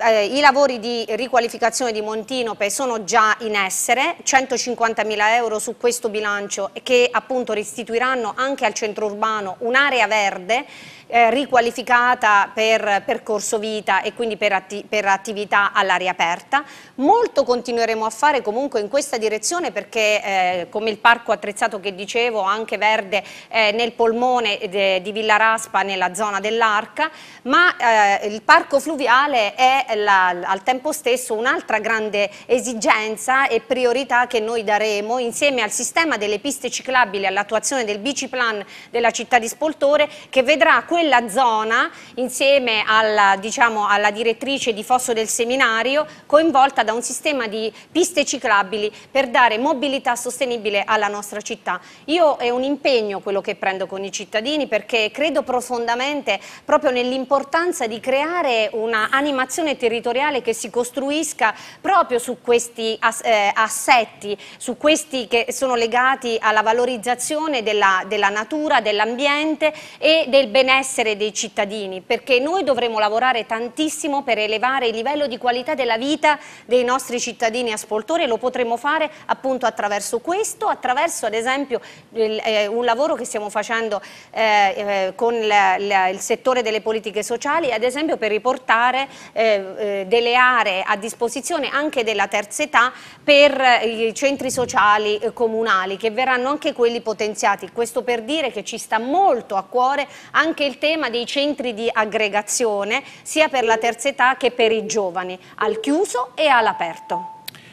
eh, i lavori di riqualificazione di Montinope sono già in essere, 150.000 euro su questo bilancio che appunto restituiranno anche al centro urbano un'area verde eh, riqualificata per percorso vita e quindi per, atti per attività all'aria aperta. Molto continueremo a fare comunque in questa direzione perché eh, come il parco attrezzato che dicevo, anche verde eh, nel polmone di Villa Raspa nella zona dell'Arca, ma eh, il parco fluviale è la, al tempo stesso un'altra grande esigenza e priorità che noi daremo insieme al sistema delle piste ciclabili, all'attuazione del biciplan della città di Spoltore che vedrà quella zona insieme alla, diciamo, alla direttrice di Fosso del Seminario coinvolta da un sistema di piste ciclabili per dare mobilità sostenibile alla nostra città. Io è un impegno quello che prendo con i cittadini perché credo profondamente proprio nell'importanza di creare una animazione programmazione territoriale che si costruisca proprio su questi as eh, assetti, su questi che sono legati alla valorizzazione della, della natura, dell'ambiente e del benessere dei cittadini, perché noi dovremo lavorare tantissimo per elevare il livello di qualità della vita dei nostri cittadini ascoltori e lo potremo fare appunto attraverso questo, attraverso ad esempio il, eh, un lavoro che stiamo facendo eh, eh, con la, la, il settore delle politiche sociali, ad esempio per riportare eh, eh, delle aree a disposizione anche della terza età per eh, i centri sociali eh, comunali che verranno anche quelli potenziati. Questo per dire che ci sta molto a cuore anche il tema dei centri di aggregazione sia per la terza età che per i giovani, al chiuso e all'aperto.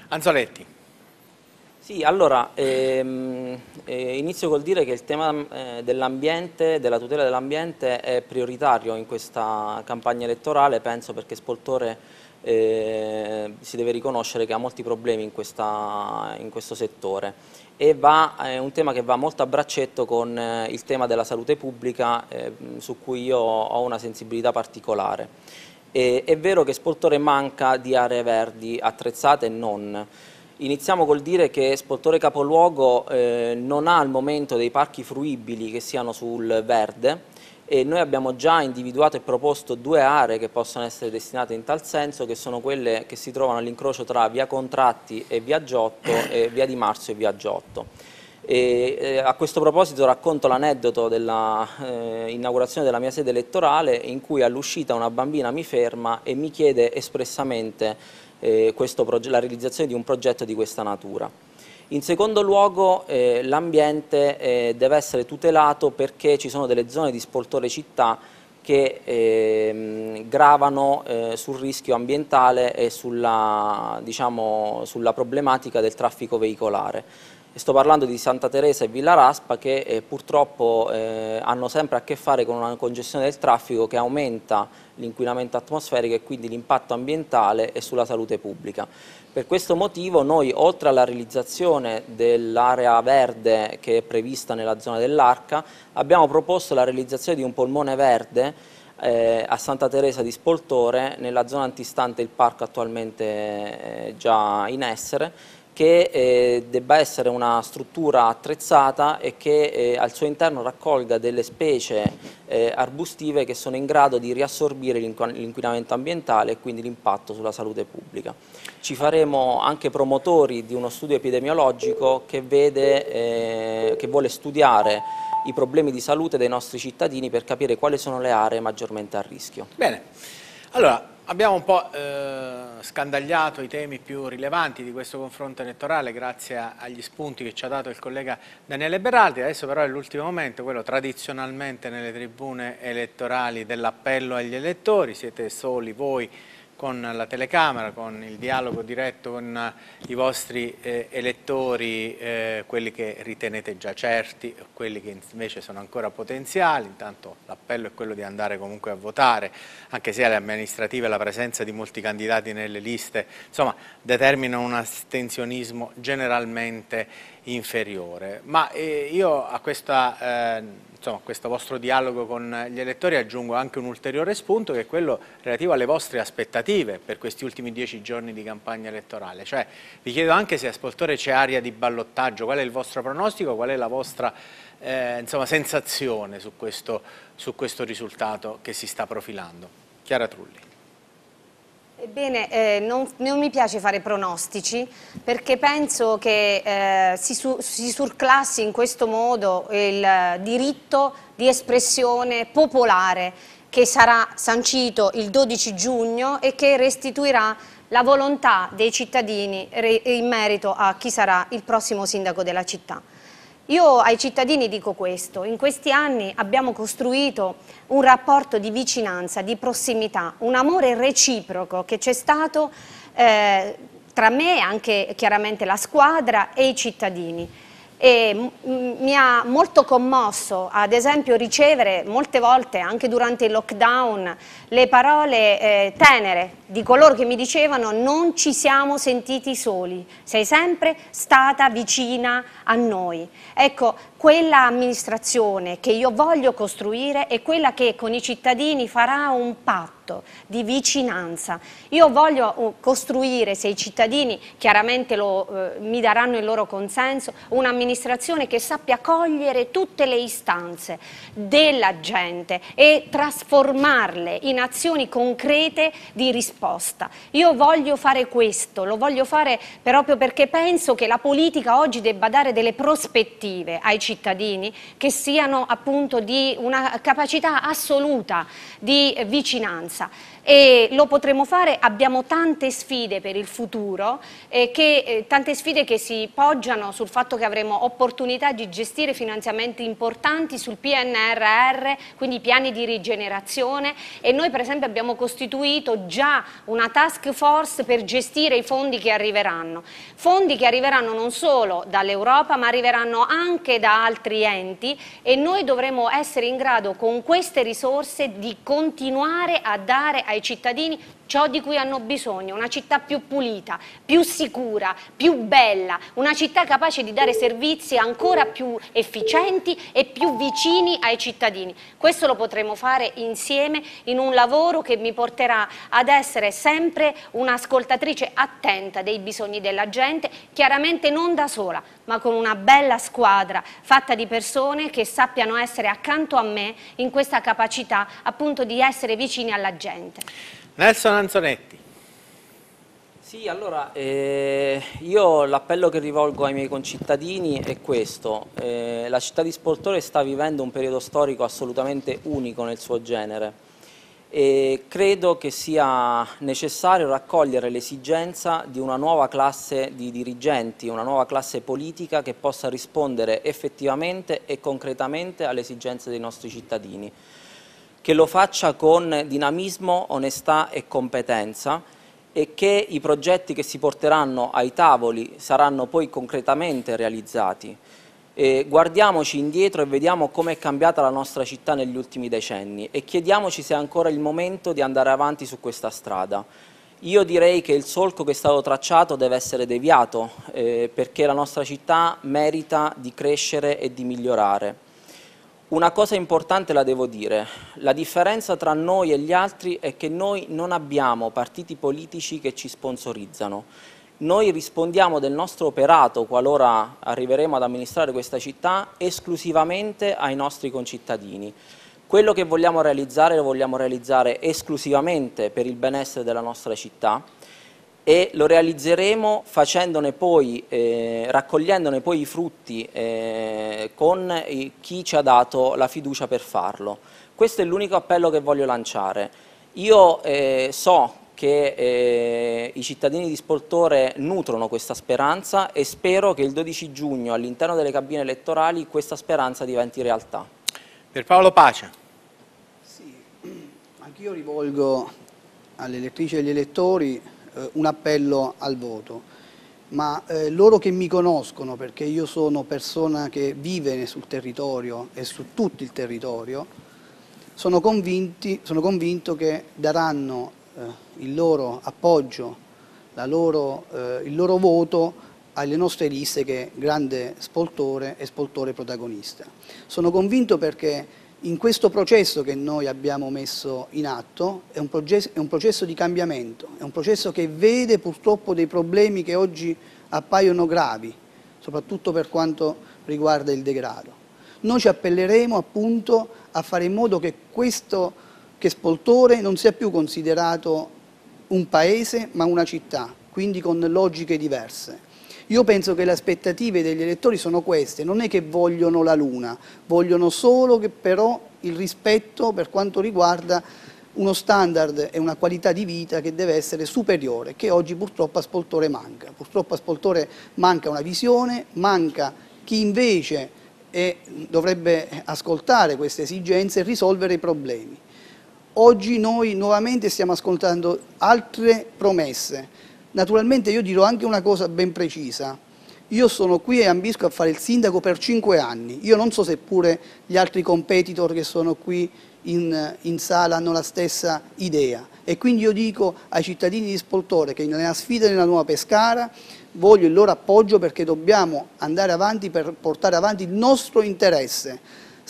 Anzoletti. Sì, allora ehm, eh, inizio col dire che il tema eh, dell'ambiente, della tutela dell'ambiente è prioritario in questa campagna elettorale, penso perché Spoltore eh, si deve riconoscere che ha molti problemi in, questa, in questo settore e va, è un tema che va molto a braccetto con eh, il tema della salute pubblica ehm, su cui io ho una sensibilità particolare. E, è vero che Spoltore manca di aree verdi attrezzate e non, Iniziamo col dire che Spoltore Capoluogo eh, non ha al momento dei parchi fruibili che siano sul verde e noi abbiamo già individuato e proposto due aree che possono essere destinate in tal senso che sono quelle che si trovano all'incrocio tra via Contratti e via Giotto e via Di Marzo e via Giotto. E, eh, a questo proposito racconto l'aneddoto dell'inaugurazione eh, della mia sede elettorale in cui all'uscita una bambina mi ferma e mi chiede espressamente eh, la realizzazione di un progetto di questa natura. In secondo luogo eh, l'ambiente eh, deve essere tutelato perché ci sono delle zone di spoltore città che ehm, gravano eh, sul rischio ambientale e sulla, diciamo, sulla problematica del traffico veicolare sto parlando di Santa Teresa e Villa Raspa che eh, purtroppo eh, hanno sempre a che fare con una congestione del traffico che aumenta l'inquinamento atmosferico e quindi l'impatto ambientale e sulla salute pubblica. Per questo motivo noi oltre alla realizzazione dell'area verde che è prevista nella zona dell'Arca abbiamo proposto la realizzazione di un polmone verde eh, a Santa Teresa di Spoltore, nella zona antistante il parco attualmente eh, già in essere, che eh, debba essere una struttura attrezzata e che eh, al suo interno raccolga delle specie eh, arbustive che sono in grado di riassorbire l'inquinamento ambientale e quindi l'impatto sulla salute pubblica. Ci faremo anche promotori di uno studio epidemiologico che, vede, eh, che vuole studiare i problemi di salute dei nostri cittadini per capire quali sono le aree maggiormente a rischio. Bene, allora Abbiamo un po' eh, scandagliato i temi più rilevanti di questo confronto elettorale grazie agli spunti che ci ha dato il collega Daniele Beraldi, adesso però è l'ultimo momento, quello tradizionalmente nelle tribune elettorali dell'appello agli elettori, siete soli voi con la telecamera, con il dialogo diretto con i vostri eh, elettori, eh, quelli che ritenete già certi, quelli che invece sono ancora potenziali, intanto l'appello è quello di andare comunque a votare, anche se alle amministrative la presenza di molti candidati nelle liste, insomma, determina un astensionismo generalmente inferiore. Ma eh, io a, questa, eh, insomma, questo vostro dialogo con gli elettori aggiungo anche un ulteriore spunto che è quello relativo alle vostre aspettative per questi ultimi dieci giorni di campagna elettorale. Cioè, vi chiedo anche se a Spoltore c'è aria di ballottaggio, qual è il vostro pronostico, qual è la vostra eh, insomma, sensazione su questo, su questo risultato che si sta profilando. Chiara Trulli. Ebbene, eh, non, non, mi piace fare pronostici perché penso che eh, si, su, si, surclassi in questo modo il diritto di espressione popolare che sarà sancito il 12 giugno e che restituirà la volontà dei cittadini in merito a chi sarà il prossimo sindaco della città. Io ai cittadini dico questo, in questi anni abbiamo costruito un rapporto di vicinanza, di prossimità, un amore reciproco che c'è stato eh, tra me, e anche chiaramente la squadra e i cittadini. E mi ha molto commosso ad esempio ricevere molte volte anche durante il lockdown le parole eh, tenere di coloro che mi dicevano non ci siamo sentiti soli, sei sempre stata vicina a noi. Ecco, quella amministrazione che io voglio costruire è quella che con i cittadini farà un patto di vicinanza. Io voglio uh, costruire, se i cittadini chiaramente lo, eh, mi daranno il loro consenso, un'amministrazione che sappia cogliere tutte le istanze della gente e trasformarle in azioni concrete di rispetto risposta. Io voglio fare questo, lo voglio fare proprio perché penso che la politica oggi debba dare delle prospettive ai cittadini che siano appunto di una capacità assoluta di vicinanza e lo potremo fare, abbiamo tante sfide per il futuro, eh, che, eh, tante sfide che si poggiano sul fatto che avremo opportunità di gestire finanziamenti importanti sul PNRR, quindi piani di rigenerazione e noi per esempio abbiamo costituito già una task force per gestire i fondi che arriveranno, fondi che arriveranno non solo dall'Europa ma arriveranno anche da altri enti e noi dovremo essere in grado con queste risorse di continuare a dare ai cittadini ciò di cui hanno bisogno, una città più pulita, più sicura, più bella, una città capace di dare servizi ancora più efficienti e più vicini ai cittadini. Questo lo potremo fare insieme in un lavoro che mi porterà ad essere sempre un'ascoltatrice attenta dei bisogni della gente, chiaramente non da sola, ma con una bella squadra fatta di persone che sappiano essere accanto a me in questa capacità appunto di essere vicini alla gente. Nelson Anzonetti. Sì, allora eh, io l'appello che rivolgo ai miei concittadini è questo. Eh, la città di Sportore sta vivendo un periodo storico assolutamente unico nel suo genere e credo che sia necessario raccogliere l'esigenza di una nuova classe di dirigenti, una nuova classe politica che possa rispondere effettivamente e concretamente alle esigenze dei nostri cittadini che lo faccia con dinamismo, onestà e competenza e che i progetti che si porteranno ai tavoli saranno poi concretamente realizzati. E guardiamoci indietro e vediamo come è cambiata la nostra città negli ultimi decenni e chiediamoci se è ancora il momento di andare avanti su questa strada. Io direi che il solco che è stato tracciato deve essere deviato eh, perché la nostra città merita di crescere e di migliorare. Una cosa importante la devo dire, la differenza tra noi e gli altri è che noi non abbiamo partiti politici che ci sponsorizzano. Noi rispondiamo del nostro operato, qualora arriveremo ad amministrare questa città, esclusivamente ai nostri concittadini. Quello che vogliamo realizzare lo vogliamo realizzare esclusivamente per il benessere della nostra città e lo realizzeremo poi, eh, raccogliendone poi i frutti eh, con chi ci ha dato la fiducia per farlo. Questo è l'unico appello che voglio lanciare. Io eh, so che eh, i cittadini di Spoltore nutrono questa speranza e spero che il 12 giugno all'interno delle cabine elettorali questa speranza diventi realtà. Per Paolo Pace. Sì, anch'io rivolgo alle elettrici e agli elettori eh, un appello al voto. Ma eh, loro che mi conoscono, perché io sono persona che vive sul territorio e su tutto il territorio, sono, convinti, sono convinto che daranno eh, il loro appoggio, loro, eh, il loro voto alle nostre liste che grande spoltore e spoltore protagonista. Sono convinto perché in questo processo che noi abbiamo messo in atto è un, processo, è un, processo, di cambiamento, è un processo che vede purtroppo dei problemi che oggi appaiono gravi, soprattutto per quanto riguarda il degrado. Noi ci appelleremo appunto a fare in modo che questo che Spoltore non sia più considerato un paese ma una città, quindi con logiche diverse. Io penso che le aspettative degli elettori sono queste, non è che vogliono la luna, vogliono solo che però il rispetto per quanto riguarda uno standard e una qualità di vita che deve essere superiore, che oggi purtroppo a Spoltore manca. Purtroppo a Spoltore manca una visione, manca chi invece è, dovrebbe ascoltare queste esigenze e risolvere i problemi. Oggi noi nuovamente stiamo ascoltando altre promesse, Naturalmente io dirò anche una cosa ben precisa. Io sono qui e ambisco a fare il sindaco per cinque anni. Io non so se pure gli altri competitor che sono qui in, in sala hanno la stessa idea. E quindi io dico ai cittadini di Spoltore che nella sfida della nuova Pescara voglio il loro appoggio perché dobbiamo andare avanti per portare avanti il nostro interesse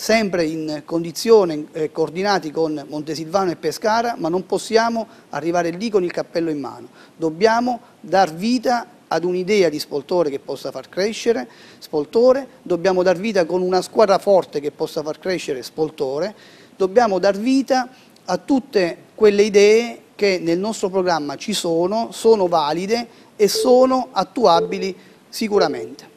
sempre in condizione, eh, coordinati con Montesilvano e Pescara, ma non possiamo arrivare lì con il cappello in mano. Dobbiamo dar vita ad un'idea di Spoltore che possa far crescere Spoltore, dobbiamo dar vita con una squadra forte che possa far crescere Spoltore, dobbiamo dar vita a tutte quelle idee che nel nostro programma ci sono, sono valide e sono attuabili sicuramente.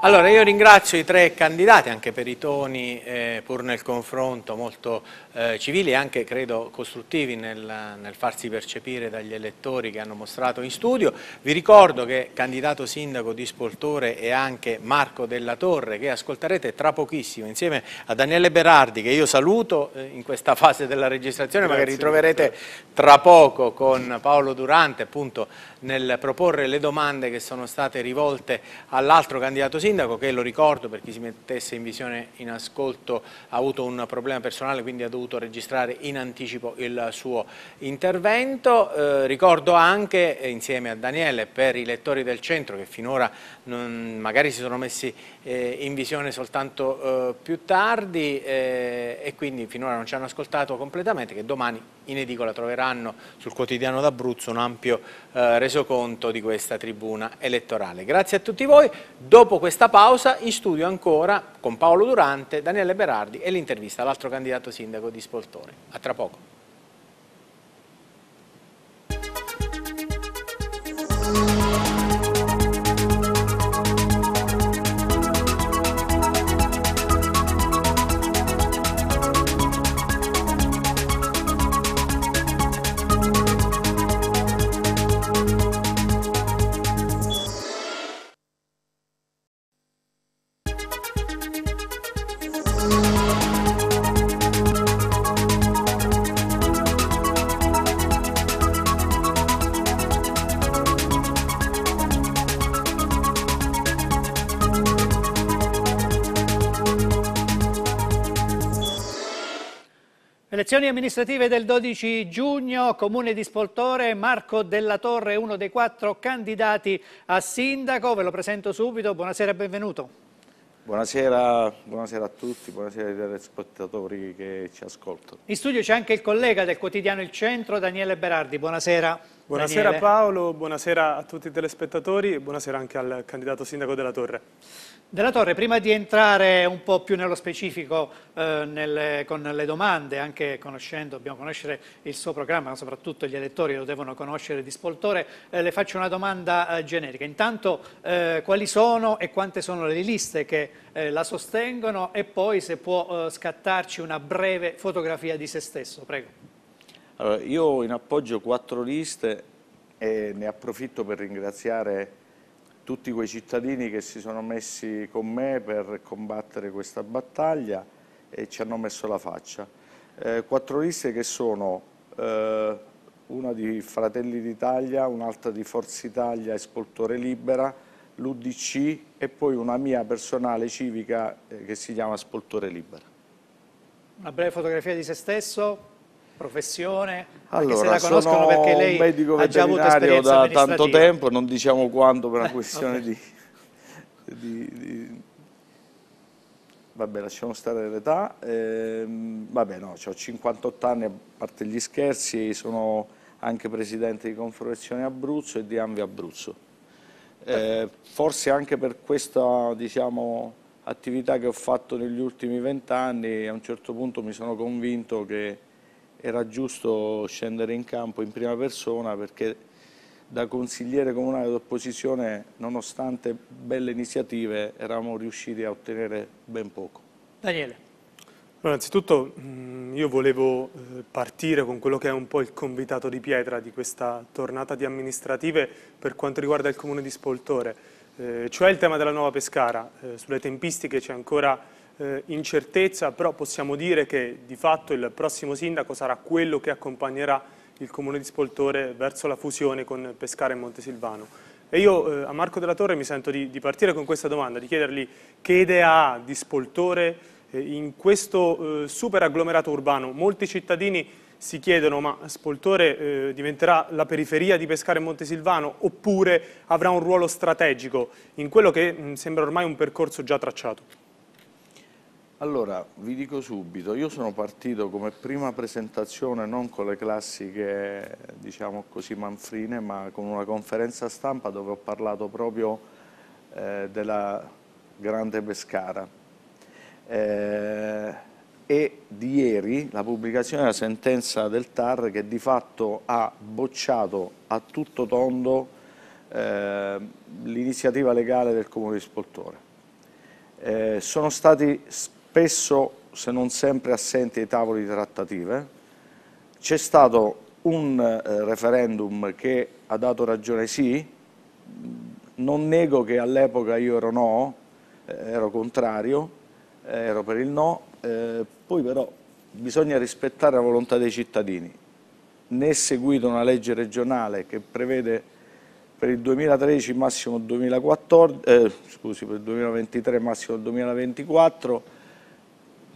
Allora io ringrazio i tre candidati anche per i toni eh, pur nel confronto molto eh, civili e anche credo costruttivi nel, nel, farsi percepire dagli elettori che hanno mostrato in studio. Vi ricordo che candidato sindaco di Spoltore è anche Marco Della Torre che ascolterete tra pochissimo insieme a Daniele Berardi che io saluto eh, in questa fase della registrazione Grazie, ma che ritroverete tra poco con Paolo Durante appunto nel proporre le domande che sono state rivolte all'altro candidato sindaco sindaco che, lo ricordo per chi si mettesse in visione in ascolto, ha avuto un problema personale quindi ha dovuto registrare in anticipo il suo intervento. Eh, ricordo anche, eh, insieme a Daniele, per i lettori del centro che finora non, magari si sono messi eh, in visione soltanto eh, più tardi eh, e quindi finora non ci hanno ascoltato completamente, che domani in edicola troveranno sul quotidiano d'Abruzzo un ampio eh, resoconto di questa tribuna elettorale. Grazie a tutti voi, dopo questa pausa in studio ancora con Paolo Durante, Daniele Berardi e l'intervista all'altro candidato sindaco di Spoltore. A tra poco. Elezioni amministrative del 12 giugno, comune di Spoltore, Marco Della Torre uno dei quattro candidati a sindaco, ve lo presento subito, buonasera e benvenuto. Buonasera, buonasera a tutti, buonasera ai telespettatori che ci ascoltano. In studio c'è anche il collega del quotidiano Il Centro, Daniele Berardi, buonasera. Buonasera Daniele. Paolo, buonasera a tutti i telespettatori e buonasera anche al candidato sindaco Della Torre. Della Torre, prima di entrare un po' più nello specifico eh, nelle, con le domande, anche conoscendo, dobbiamo conoscere il suo programma, ma soprattutto gli elettori lo devono conoscere di Spoltore, eh, le faccio una domanda eh, generica. Intanto eh, quali sono e quante sono le liste che eh, la sostengono e poi se può eh, scattarci una breve fotografia di se stesso, prego. Allora, io in appoggio quattro liste e ne approfitto per ringraziare tutti quei cittadini che si sono messi con me per combattere questa battaglia e ci hanno messo la faccia. Eh, quattro liste che sono eh, una di Fratelli d'Italia, un'altra di Forza Italia e Espoltore Libera, l'UDC e poi una mia personale civica eh, che si chiama Spoltore Libera. Una breve fotografia di se stesso, professione? Allora, se la conoscono perché lei medico ha già avuto esperienza da tanto tempo, non diciamo quanto per una questione okay. di, di, di, Vabbè, lasciamo stare l'età. Eh, vabbè, no, ho 58 anni, a parte gli scherzi, sono anche presidente di Confederazione Abruzzo e di Anvi Abruzzo. Eh, forse anche per questa, diciamo, attività che ho fatto negli ultimi vent'anni, a un certo punto mi sono convinto che era giusto scendere in campo in prima persona perché da consigliere comunale d'opposizione, nonostante belle iniziative, eravamo riusciti a ottenere ben poco. Daniele. Allora, innanzitutto mm, io volevo eh, partire con quello che è un po' il convitato di pietra di questa tornata di amministrative per quanto riguarda il comune di Spoltore, eh, cioè il tema della nuova Pescara. Eh, sulle tempistiche c'è ancora eh, incertezza, però possiamo dire che di fatto il prossimo sindaco sarà quello che accompagnerà il comune di Spoltore verso la fusione con Pescara e Montesilvano. E io eh, a Marco della Torre mi sento di, di, partire con questa domanda, di chiedergli che idea ha di Spoltore eh, in questo eh, super agglomerato urbano. Molti cittadini si chiedono ma Spoltore eh, diventerà la periferia di Pescara e Montesilvano oppure avrà un ruolo strategico in quello che mh, mm, sembra ormai un percorso già tracciato? Allora, vi dico subito, io sono partito come prima presentazione non con le classiche, diciamo così, manfrine, ma con una conferenza stampa dove ho parlato proprio eh, della grande Pescara. Eh, e di ieri la pubblicazione della sentenza del TAR che di fatto ha bocciato a tutto tondo eh, l'iniziativa legale del Comune di Spoltore. Eh, sono stati spesso se non sempre assenti ai tavoli di trattative, c'è stato un eh, referendum che ha dato ragione sì, non nego che all'epoca io ero no, eh, ero contrario, eh, ero per il no, eh, poi però bisogna rispettare la volontà dei cittadini. né è seguita una legge regionale che prevede per il 2013 massimo 2014, eh, scusi, per il 2023 massimo il 2024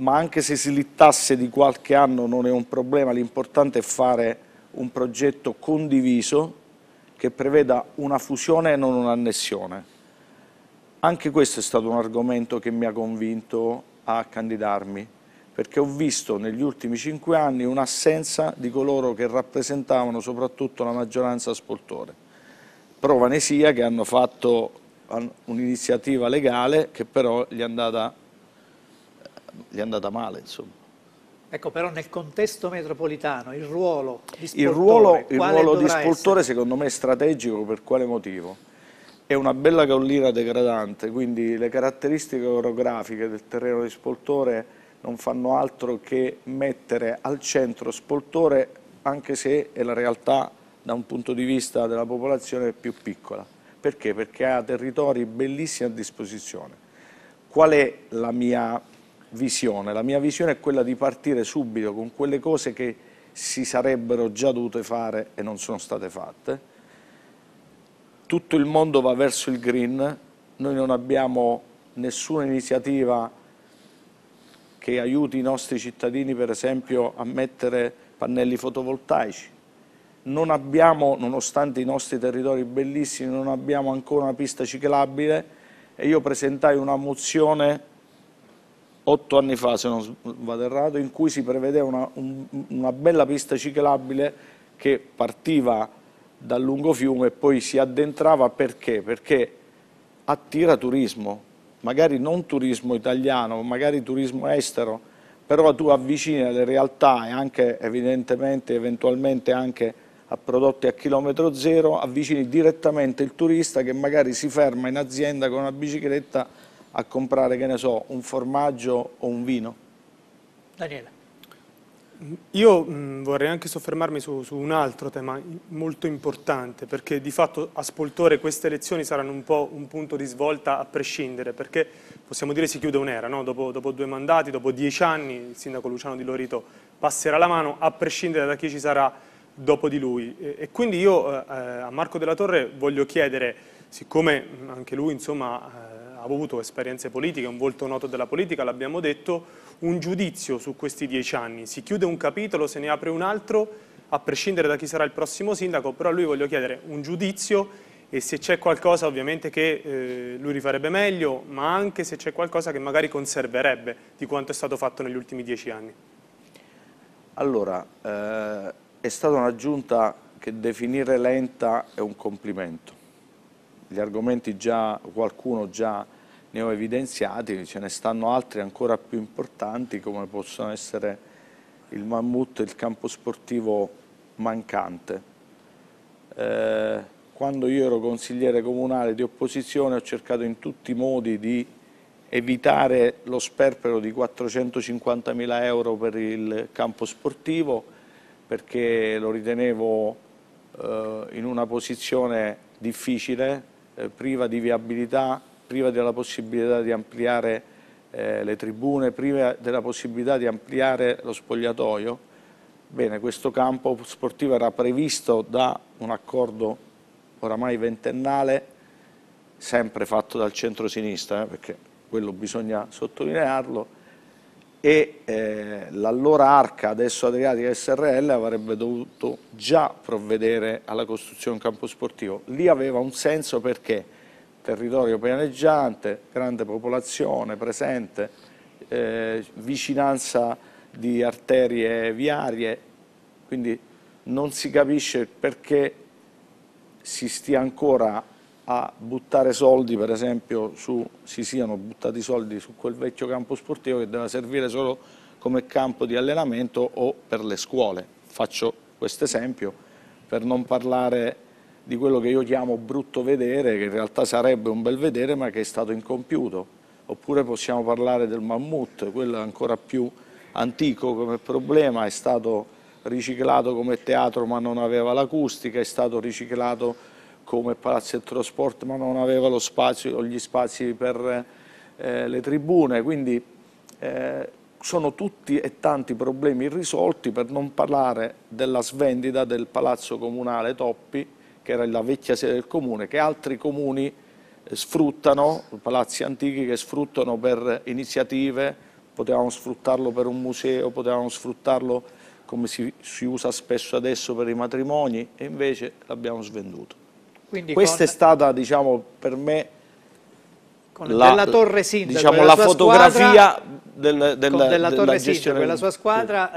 ma anche se slittasse di qualche anno non è un problema, l'importante è fare un progetto condiviso che preveda una fusione e non un'annessione. Anche questo è stato un argomento che mi ha convinto a candidarmi, perché ho visto negli ultimi cinque anni un'assenza di coloro che rappresentavano soprattutto la maggioranza sportore. Prova ne sia che hanno fatto un'iniziativa legale che però gli è andata gli è andata male, insomma. Ecco, però nel contesto metropolitano il ruolo di spoltore, il ruolo, il ruolo di spoltore essere? secondo me è strategico per quale motivo? È una bella collina degradante, quindi le caratteristiche orografiche del terreno di spoltore non fanno altro che mettere al centro spoltore anche se è la realtà da un punto di vista della popolazione più piccola. Perché? Perché ha territori bellissimi a disposizione. Qual è la mia visione. La mia visione è quella di partire subito con quelle cose che si sarebbero già dovute fare e non sono state fatte. Tutto il mondo va verso il green, noi non abbiamo nessuna iniziativa che aiuti i nostri cittadini per esempio a mettere pannelli fotovoltaici. Non abbiamo, nonostante i nostri territori bellissimi, non abbiamo ancora una pista ciclabile e io presentai una mozione otto anni fa, se non vado errato, in cui si prevedeva una, un, una bella pista ciclabile che partiva dal lungofiume e poi si addentrava perché? Perché attira turismo, magari non turismo italiano, magari turismo estero, però tu avvicini alle realtà e anche evidentemente, eventualmente anche a prodotti a chilometro zero, avvicini direttamente il turista che magari si ferma in azienda con una bicicletta a comprare, che ne so, un formaggio o un vino? Daniele. Io mh, vorrei anche soffermarmi su, su, un altro tema molto importante, perché di fatto a Spoltore queste elezioni saranno un po' un punto di svolta a prescindere, perché possiamo dire si chiude un'era, no? dopo, dopo, due mandati, dopo dieci anni il sindaco Luciano Di Lorito passerà la mano, a prescindere da chi ci sarà dopo di lui. E, e quindi io eh, eh a Marco Della Torre voglio chiedere, siccome anche lui insomma... Eh, avuto esperienze politiche, un volto noto della politica, l'abbiamo detto, un giudizio su questi dieci anni. Si chiude un capitolo, se ne apre un altro, a prescindere da chi sarà il prossimo sindaco, però a lui voglio chiedere un giudizio e se c'è qualcosa ovviamente che eh, lui rifarebbe meglio, ma anche se c'è qualcosa che magari conserverebbe di quanto è stato fatto negli ultimi dieci anni. Allora, eh, è stata una giunta che definire lenta è un complimento gli argomenti già, qualcuno già ne ho evidenziati, ce ne stanno altri ancora più importanti come possono essere il mammut e il campo sportivo mancante. Eh, quando io ero consigliere comunale di opposizione ho cercato in tutti i modi di evitare lo sperpero di 450 mila euro per il campo sportivo perché lo ritenevo eh, in una posizione difficile eh, priva di viabilità, priva della possibilità di ampliare eh, le tribune, priva della possibilità di ampliare lo spogliatoio. Bene, questo campo sportivo era previsto da un accordo oramai ventennale, sempre fatto dal centro-sinistra, eh, perché quello bisogna sottolinearlo, e eh, l'allora Arca, adesso Adriatica SRL, avrebbe dovuto già provvedere alla costruzione di un campo sportivo. Lì aveva un senso perché territorio pianeggiante, grande popolazione presente, eh, vicinanza di arterie viarie, quindi non si capisce perché si stia ancora a buttare soldi, per esempio, su, si siano buttati soldi su quel vecchio campo sportivo che doveva servire solo come campo di allenamento o per le scuole. Faccio questo esempio per non parlare di quello che io chiamo brutto vedere, che in realtà sarebbe un bel vedere ma che è stato incompiuto. Oppure possiamo parlare del mammut, quello ancora più antico come problema, è stato riciclato come teatro ma non aveva l'acustica, è stato riciclato come palazzetto dello sport ma non aveva lo spazio, o gli spazi per eh, le tribune, quindi eh, sono tutti e tanti problemi irrisolti per non parlare della svendita del palazzo comunale Toppi che era la vecchia sede del comune, che altri comuni eh, sfruttano, palazzi antichi che sfruttano per iniziative, potevamo sfruttarlo per un museo, potevamo sfruttarlo come si, si usa spesso adesso per i matrimoni e invece l'abbiamo svenduto. Quindi Questa con... è stata, diciamo, per me la, della Torre Sindaco diciamo, la fotografia squadra, del, del, della, della Torre Sindaco e la sua squadra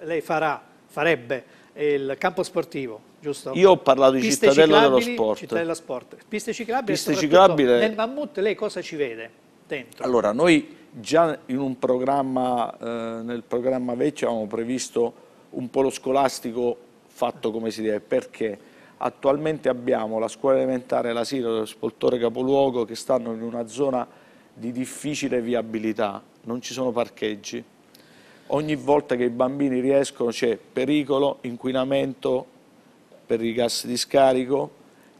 eh, lei farà, farebbe il campo sportivo giusto? io ho parlato di piste cittadella dello sport, cittadella sport. piste ciclabili piste ciclabile... nel Mammut lei cosa ci vede dentro? allora noi già in un programma eh, nel programma vecchio avevamo previsto un polo scolastico fatto come si deve perché? Attualmente abbiamo la scuola elementare La Siro e lo Spoltore Capoluogo che stanno in una zona di difficile viabilità, non ci sono parcheggi. Ogni volta che i bambini riescono c'è pericolo, inquinamento per i gas di scarico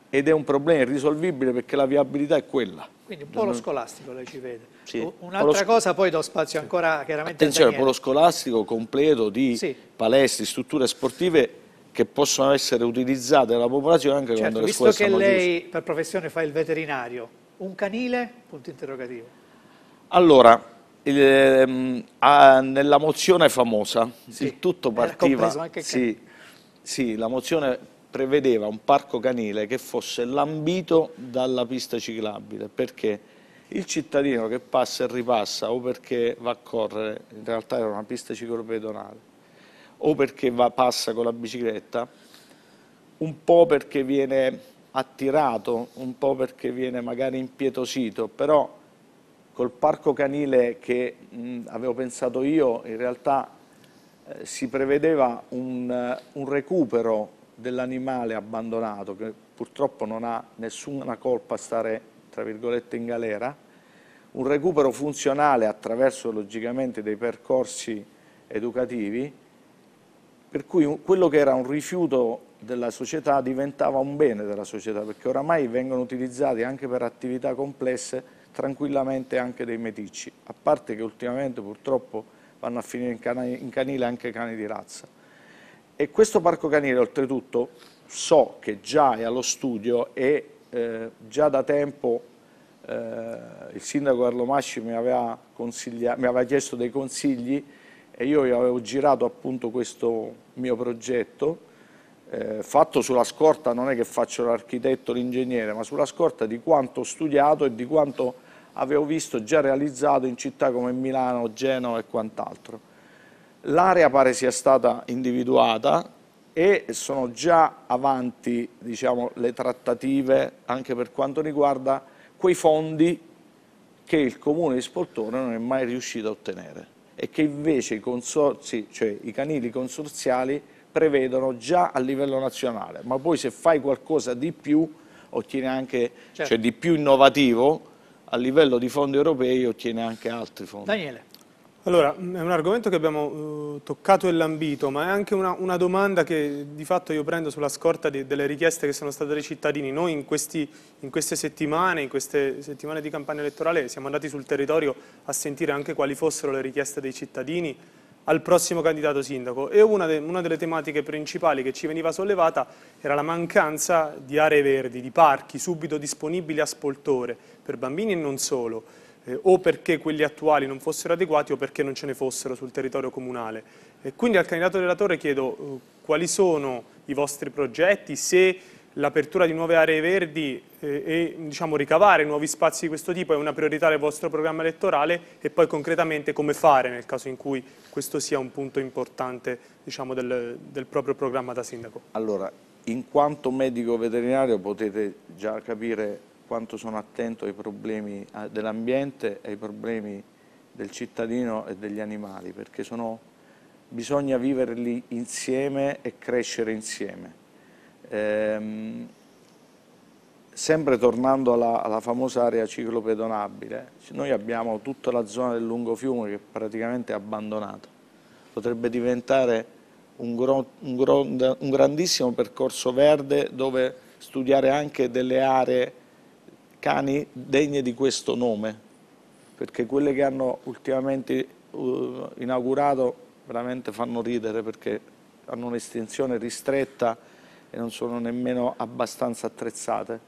ed è un problema irrisolvibile perché la viabilità è quella. Quindi un polo scolastico lei ci vede. Sì. Un'altra cosa poi do spazio ancora chiaramente Attenzione, polo scolastico completo di sì. palestre, strutture sportive che possono essere utilizzate dalla popolazione anche certo, quando le scuole sono Visto che lei per professione fa il veterinario, un canile? Punto interrogativo. Allora, il, eh, a, nella mozione famosa sì. il tutto partiva... Sì, sì, la mozione prevedeva un parco canile che fosse lambito dalla pista ciclabile, perché il cittadino che passa e ripassa o perché va a correre, in realtà era una pista ciclopedonale, o perché va, passa con la bicicletta, un po' perché viene attirato, un po' perché viene magari impietosito, però col parco canile che mh, avevo pensato io, in realtà eh, si prevedeva un, un recupero dell'animale abbandonato, che purtroppo non ha nessuna colpa a stare, tra virgolette, in galera, un recupero funzionale attraverso logicamente dei percorsi educativi per cui quello che era un rifiuto della società diventava un bene della società, perché oramai vengono utilizzati anche per attività complesse tranquillamente anche dei meticci, a parte che ultimamente purtroppo vanno a finire in, canile anche cani di razza. E questo parco canile oltretutto so che già è allo studio e eh, già da tempo eh, il sindaco Arlo Masci mi aveva, mi aveva chiesto dei consigli e io avevo girato appunto questo mio progetto eh, fatto sulla scorta, non è che faccio l'architetto, l'ingegnere, ma sulla scorta di quanto ho studiato e di quanto avevo visto già realizzato in città come Milano, Genova e quant'altro. L'area pare sia stata individuata e sono già avanti diciamo, le trattative anche per quanto riguarda quei fondi che il Comune di Spoltone non è mai riuscito a ottenere e che invece i consorzi, cioè i canili consorziali, prevedono già a livello nazionale, ma poi se fai qualcosa di più, ottieni anche, cioè certo. cioè di più innovativo, a livello di fondi europei ottieni anche altri fondi. Daniele. Allora, mm, è un argomento che abbiamo eh, toccato e lambito, ma è anche una, una, domanda che di fatto io prendo sulla scorta di, delle richieste che sono state dei cittadini. Noi in, questi, in, queste settimane, in queste settimane di campagna elettorale, siamo andati sul territorio a sentire anche quali fossero le richieste dei cittadini al prossimo candidato sindaco e una, de, una delle tematiche principali che ci veniva sollevata era la mancanza di aree verdi, di parchi subito disponibili a spoltore per bambini e non solo eh, o perché quelli attuali non fossero adeguati o perché non ce ne fossero sul territorio comunale. E quindi al candidato relatore chiedo eh, quali sono i vostri progetti, se l'apertura di nuove aree verdi eh, e diciamo, ricavare nuovi spazi di questo tipo è una priorità del vostro programma elettorale e poi concretamente come fare nel caso in cui questo sia un punto importante diciamo, del, del, proprio programma da sindaco. Allora, in quanto medico veterinario potete già capire quanto sono attento ai problemi dell'ambiente, e ai problemi del cittadino e degli animali, perché sono, bisogna viverli insieme e crescere insieme. Ehm, sempre tornando alla, alla, famosa area ciclopedonabile, noi abbiamo tutta la zona del lungo fiume che è praticamente è abbandonata, potrebbe diventare un, gro, un, gro, un grandissimo percorso verde dove studiare anche delle aree cani degne di questo nome, perché quelle che hanno ultimamente uh, inaugurato veramente fanno ridere perché hanno un'estensione ristretta e non sono nemmeno abbastanza attrezzate.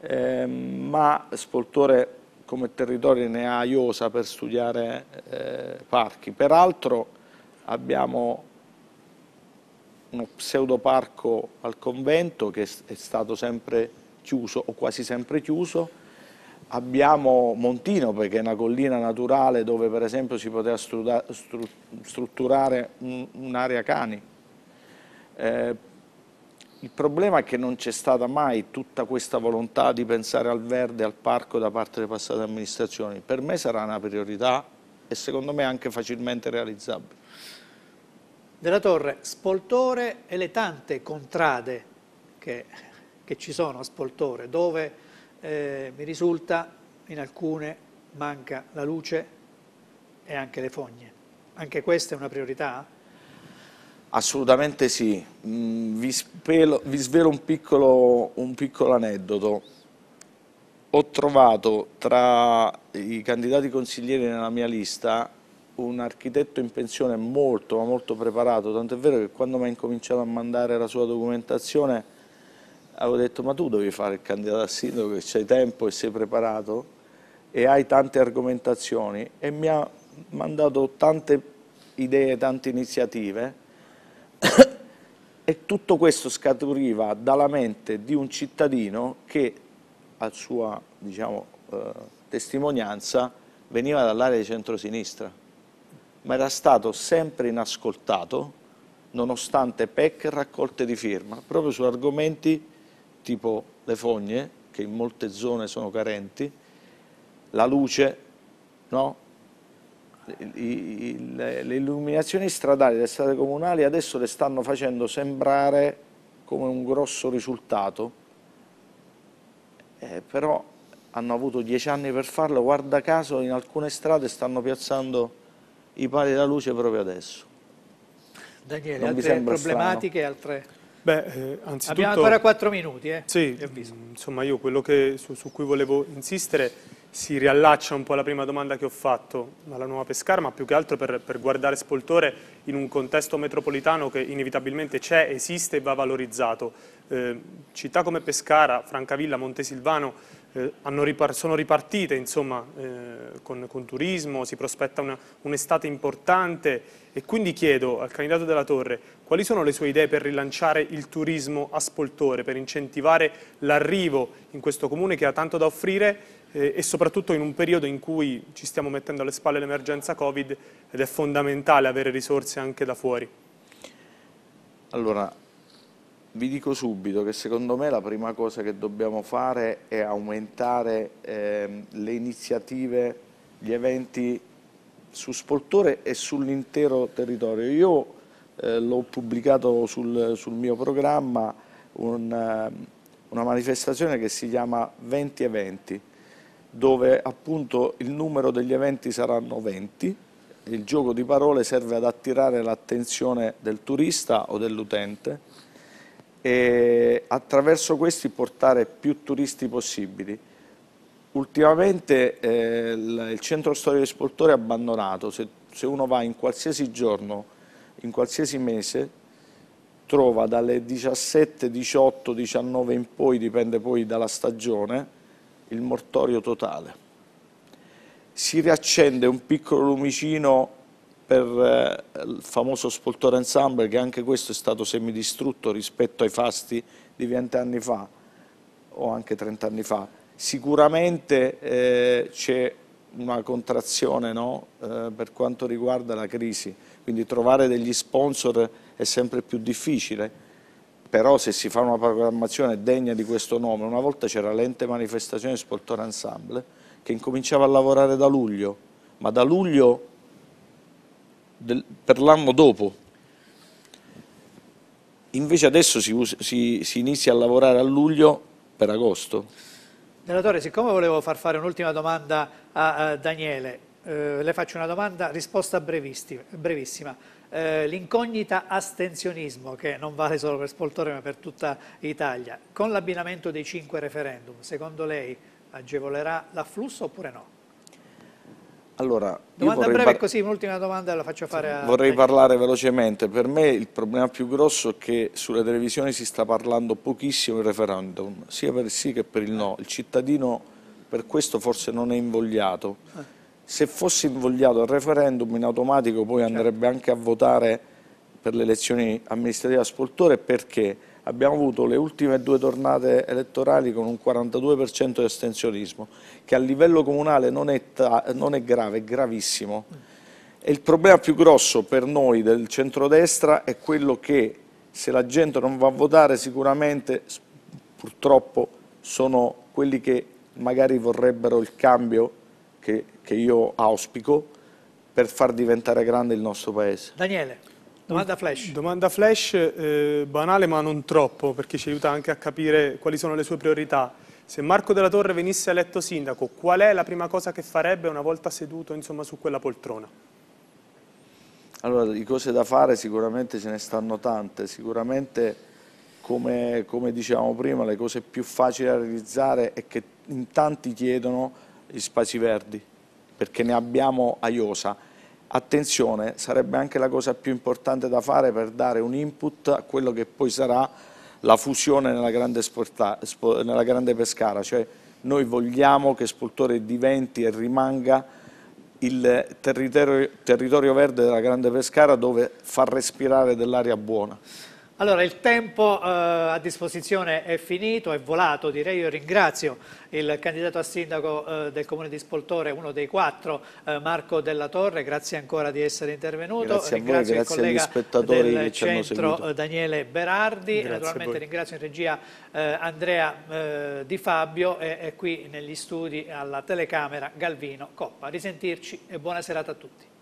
Eh, ma Spoltore come territorio ne ha iosa per studiare eh, parchi. Peraltro abbiamo uno pseudoparco al convento che è stato sempre chiuso o quasi sempre chiuso. Abbiamo Montino perché è una collina naturale dove per esempio si poteva stru strutturare un'area un cani. Eh, il problema è che non c'è stata mai tutta questa volontà di pensare al verde, al parco da parte delle passate amministrazioni. Per me sarà una priorità e secondo me anche facilmente realizzabile. Della Torre, Spoltore e le tante contrade che che ci sono a Spoltore, dove eh, mi risulta in alcune manca la luce e anche le fogne. Anche questa è una priorità? Assolutamente sì. Mm, vi, spelo, vi, svelo un piccolo, un piccolo aneddoto. Ho trovato tra i candidati consiglieri nella mia lista un architetto in pensione molto ma molto preparato, tant'è vero che quando mi ha incominciato a mandare la sua documentazione avevo detto ma tu devi fare il candidato a sindaco che c'hai tempo e sei preparato e hai tante argomentazioni e mi ha mandato tante idee, tante iniziative e tutto questo scaturiva dalla mente di un cittadino che a sua diciamo, eh, testimonianza veniva dall'area di centrosinistra ma era stato sempre inascoltato nonostante PEC e raccolte di firma proprio su argomenti tipo le fogne, che in molte zone sono carenti, la luce, no? le, le illuminazioni stradali delle strade comunali adesso le stanno facendo sembrare come un grosso risultato, eh, però hanno avuto dieci anni per farlo, guarda caso in alcune strade stanno piazzando i pali della luce proprio adesso. Daniele, non altre problematiche, strano. altre... Beh, eh, Abbiamo ancora quattro minuti, eh? Sì, mm, insomma io quello che, su, su, cui volevo insistere si riallaccia un po' alla prima domanda che ho fatto alla Nuova Pescara, ma più che altro per, per guardare Spoltore in un contesto metropolitano che inevitabilmente c'è, esiste e va valorizzato. Eh, città come Pescara, Francavilla, Montesilvano eh, ripar sono ripartite insomma, eh, con, con, turismo, si prospetta un'estate un importante e quindi chiedo al candidato della Torre quali sono le sue idee per rilanciare il turismo a Spoltore, per incentivare l'arrivo in questo comune che ha tanto da offrire eh, e soprattutto in un periodo in cui ci stiamo mettendo alle spalle l'emergenza Covid ed è fondamentale avere risorse anche da fuori. Allora, vi dico subito che secondo me la prima cosa che dobbiamo fare è aumentare eh, le iniziative, gli eventi su Spoltore e sull'intero territorio. Io eh, l'ho pubblicato sul, sul, mio programma un, una manifestazione che si chiama 20 eventi, dove appunto il numero degli eventi saranno 20 il gioco di parole serve ad attirare l'attenzione del turista o dell'utente e attraverso questi portare più turisti possibili. Ultimamente eh, il centro storico di Spoltore è abbandonato, se, se, uno va in qualsiasi giorno, in qualsiasi mese, trova dalle 17, 18, 19 in poi, dipende poi dalla stagione, il mortorio totale. Si riaccende un piccolo lumicino per eh, il famoso spoltore ensemble che anche questo è stato semidistrutto rispetto ai fasti di 20 anni fa o anche 30 anni fa. Sicuramente eh, c'è una contrazione no? eh, per quanto riguarda la crisi, quindi trovare degli sponsor è sempre più difficile, però se si fa una programmazione degna di questo nome, una volta c'era l'ente manifestazione Spoltore Ensemble che incominciava a lavorare da luglio, ma da luglio del, per l'anno dopo. Invece adesso si, si, si inizia a lavorare a luglio per agosto. Relatore, siccome volevo far fare un'ultima domanda a, a Daniele, eh, le faccio una domanda, risposta brevissima. Eh, L'incognita astensionismo, che non vale solo per Spoltore ma per tutta Italia, con l'abbinamento dei cinque referendum, secondo lei agevolerà l'afflusso oppure no? Allora, domanda breve così, un'ultima domanda la faccio fare a... Vorrei parlare velocemente. Per me il problema più grosso è che sulle televisioni si sta parlando pochissimo del referendum, sia per il sì che per il no. Il cittadino per questo forse non è invogliato. Se fosse invogliato al referendum in automatico poi andrebbe certo. anche a votare per le elezioni amministrative a spoltore perché? abbiamo avuto le ultime due tornate elettorali con un 42% di astensionismo, che a livello comunale non è, non è grave, è gravissimo. E il problema più grosso per noi del centrodestra è quello che se la gente non va a votare sicuramente purtroppo sono quelli che magari vorrebbero il cambio che, che io auspico per far diventare grande il nostro paese. Daniele. Domanda flash. Domanda flash, eh, banale ma non troppo, perché ci aiuta anche a capire quali sono le sue priorità. Se Marco della Torre venisse eletto sindaco, qual è la prima cosa che farebbe una volta seduto insomma, su quella poltrona? Allora, di cose da fare sicuramente ce ne stanno tante, sicuramente come, come dicevamo prima le cose più facili da realizzare è che in tanti chiedono gli spazi verdi, perché ne abbiamo a Iosa attenzione sarebbe anche la cosa più importante da fare per dare un input a quello che poi sarà la fusione nella grande, sporta, nella grande Pescara, cioè noi vogliamo che Spoltore diventi e rimanga il territorio, territorio verde della grande Pescara dove far respirare dell'aria buona. Allora, il tempo eh, a disposizione è finito, è volato, direi io ringrazio il candidato a sindaco eh, del Comune di Spoltore, uno dei quattro, eh, Marco Della Torre, grazie ancora di essere intervenuto, grazie ringrazio voi, il collega spettatori del centro eh, Daniele Berardi, grazie naturalmente ringrazio in regia eh, Andrea eh, Di Fabio e, e qui negli studi alla telecamera Galvino Coppa. Risentirci e buona serata a tutti.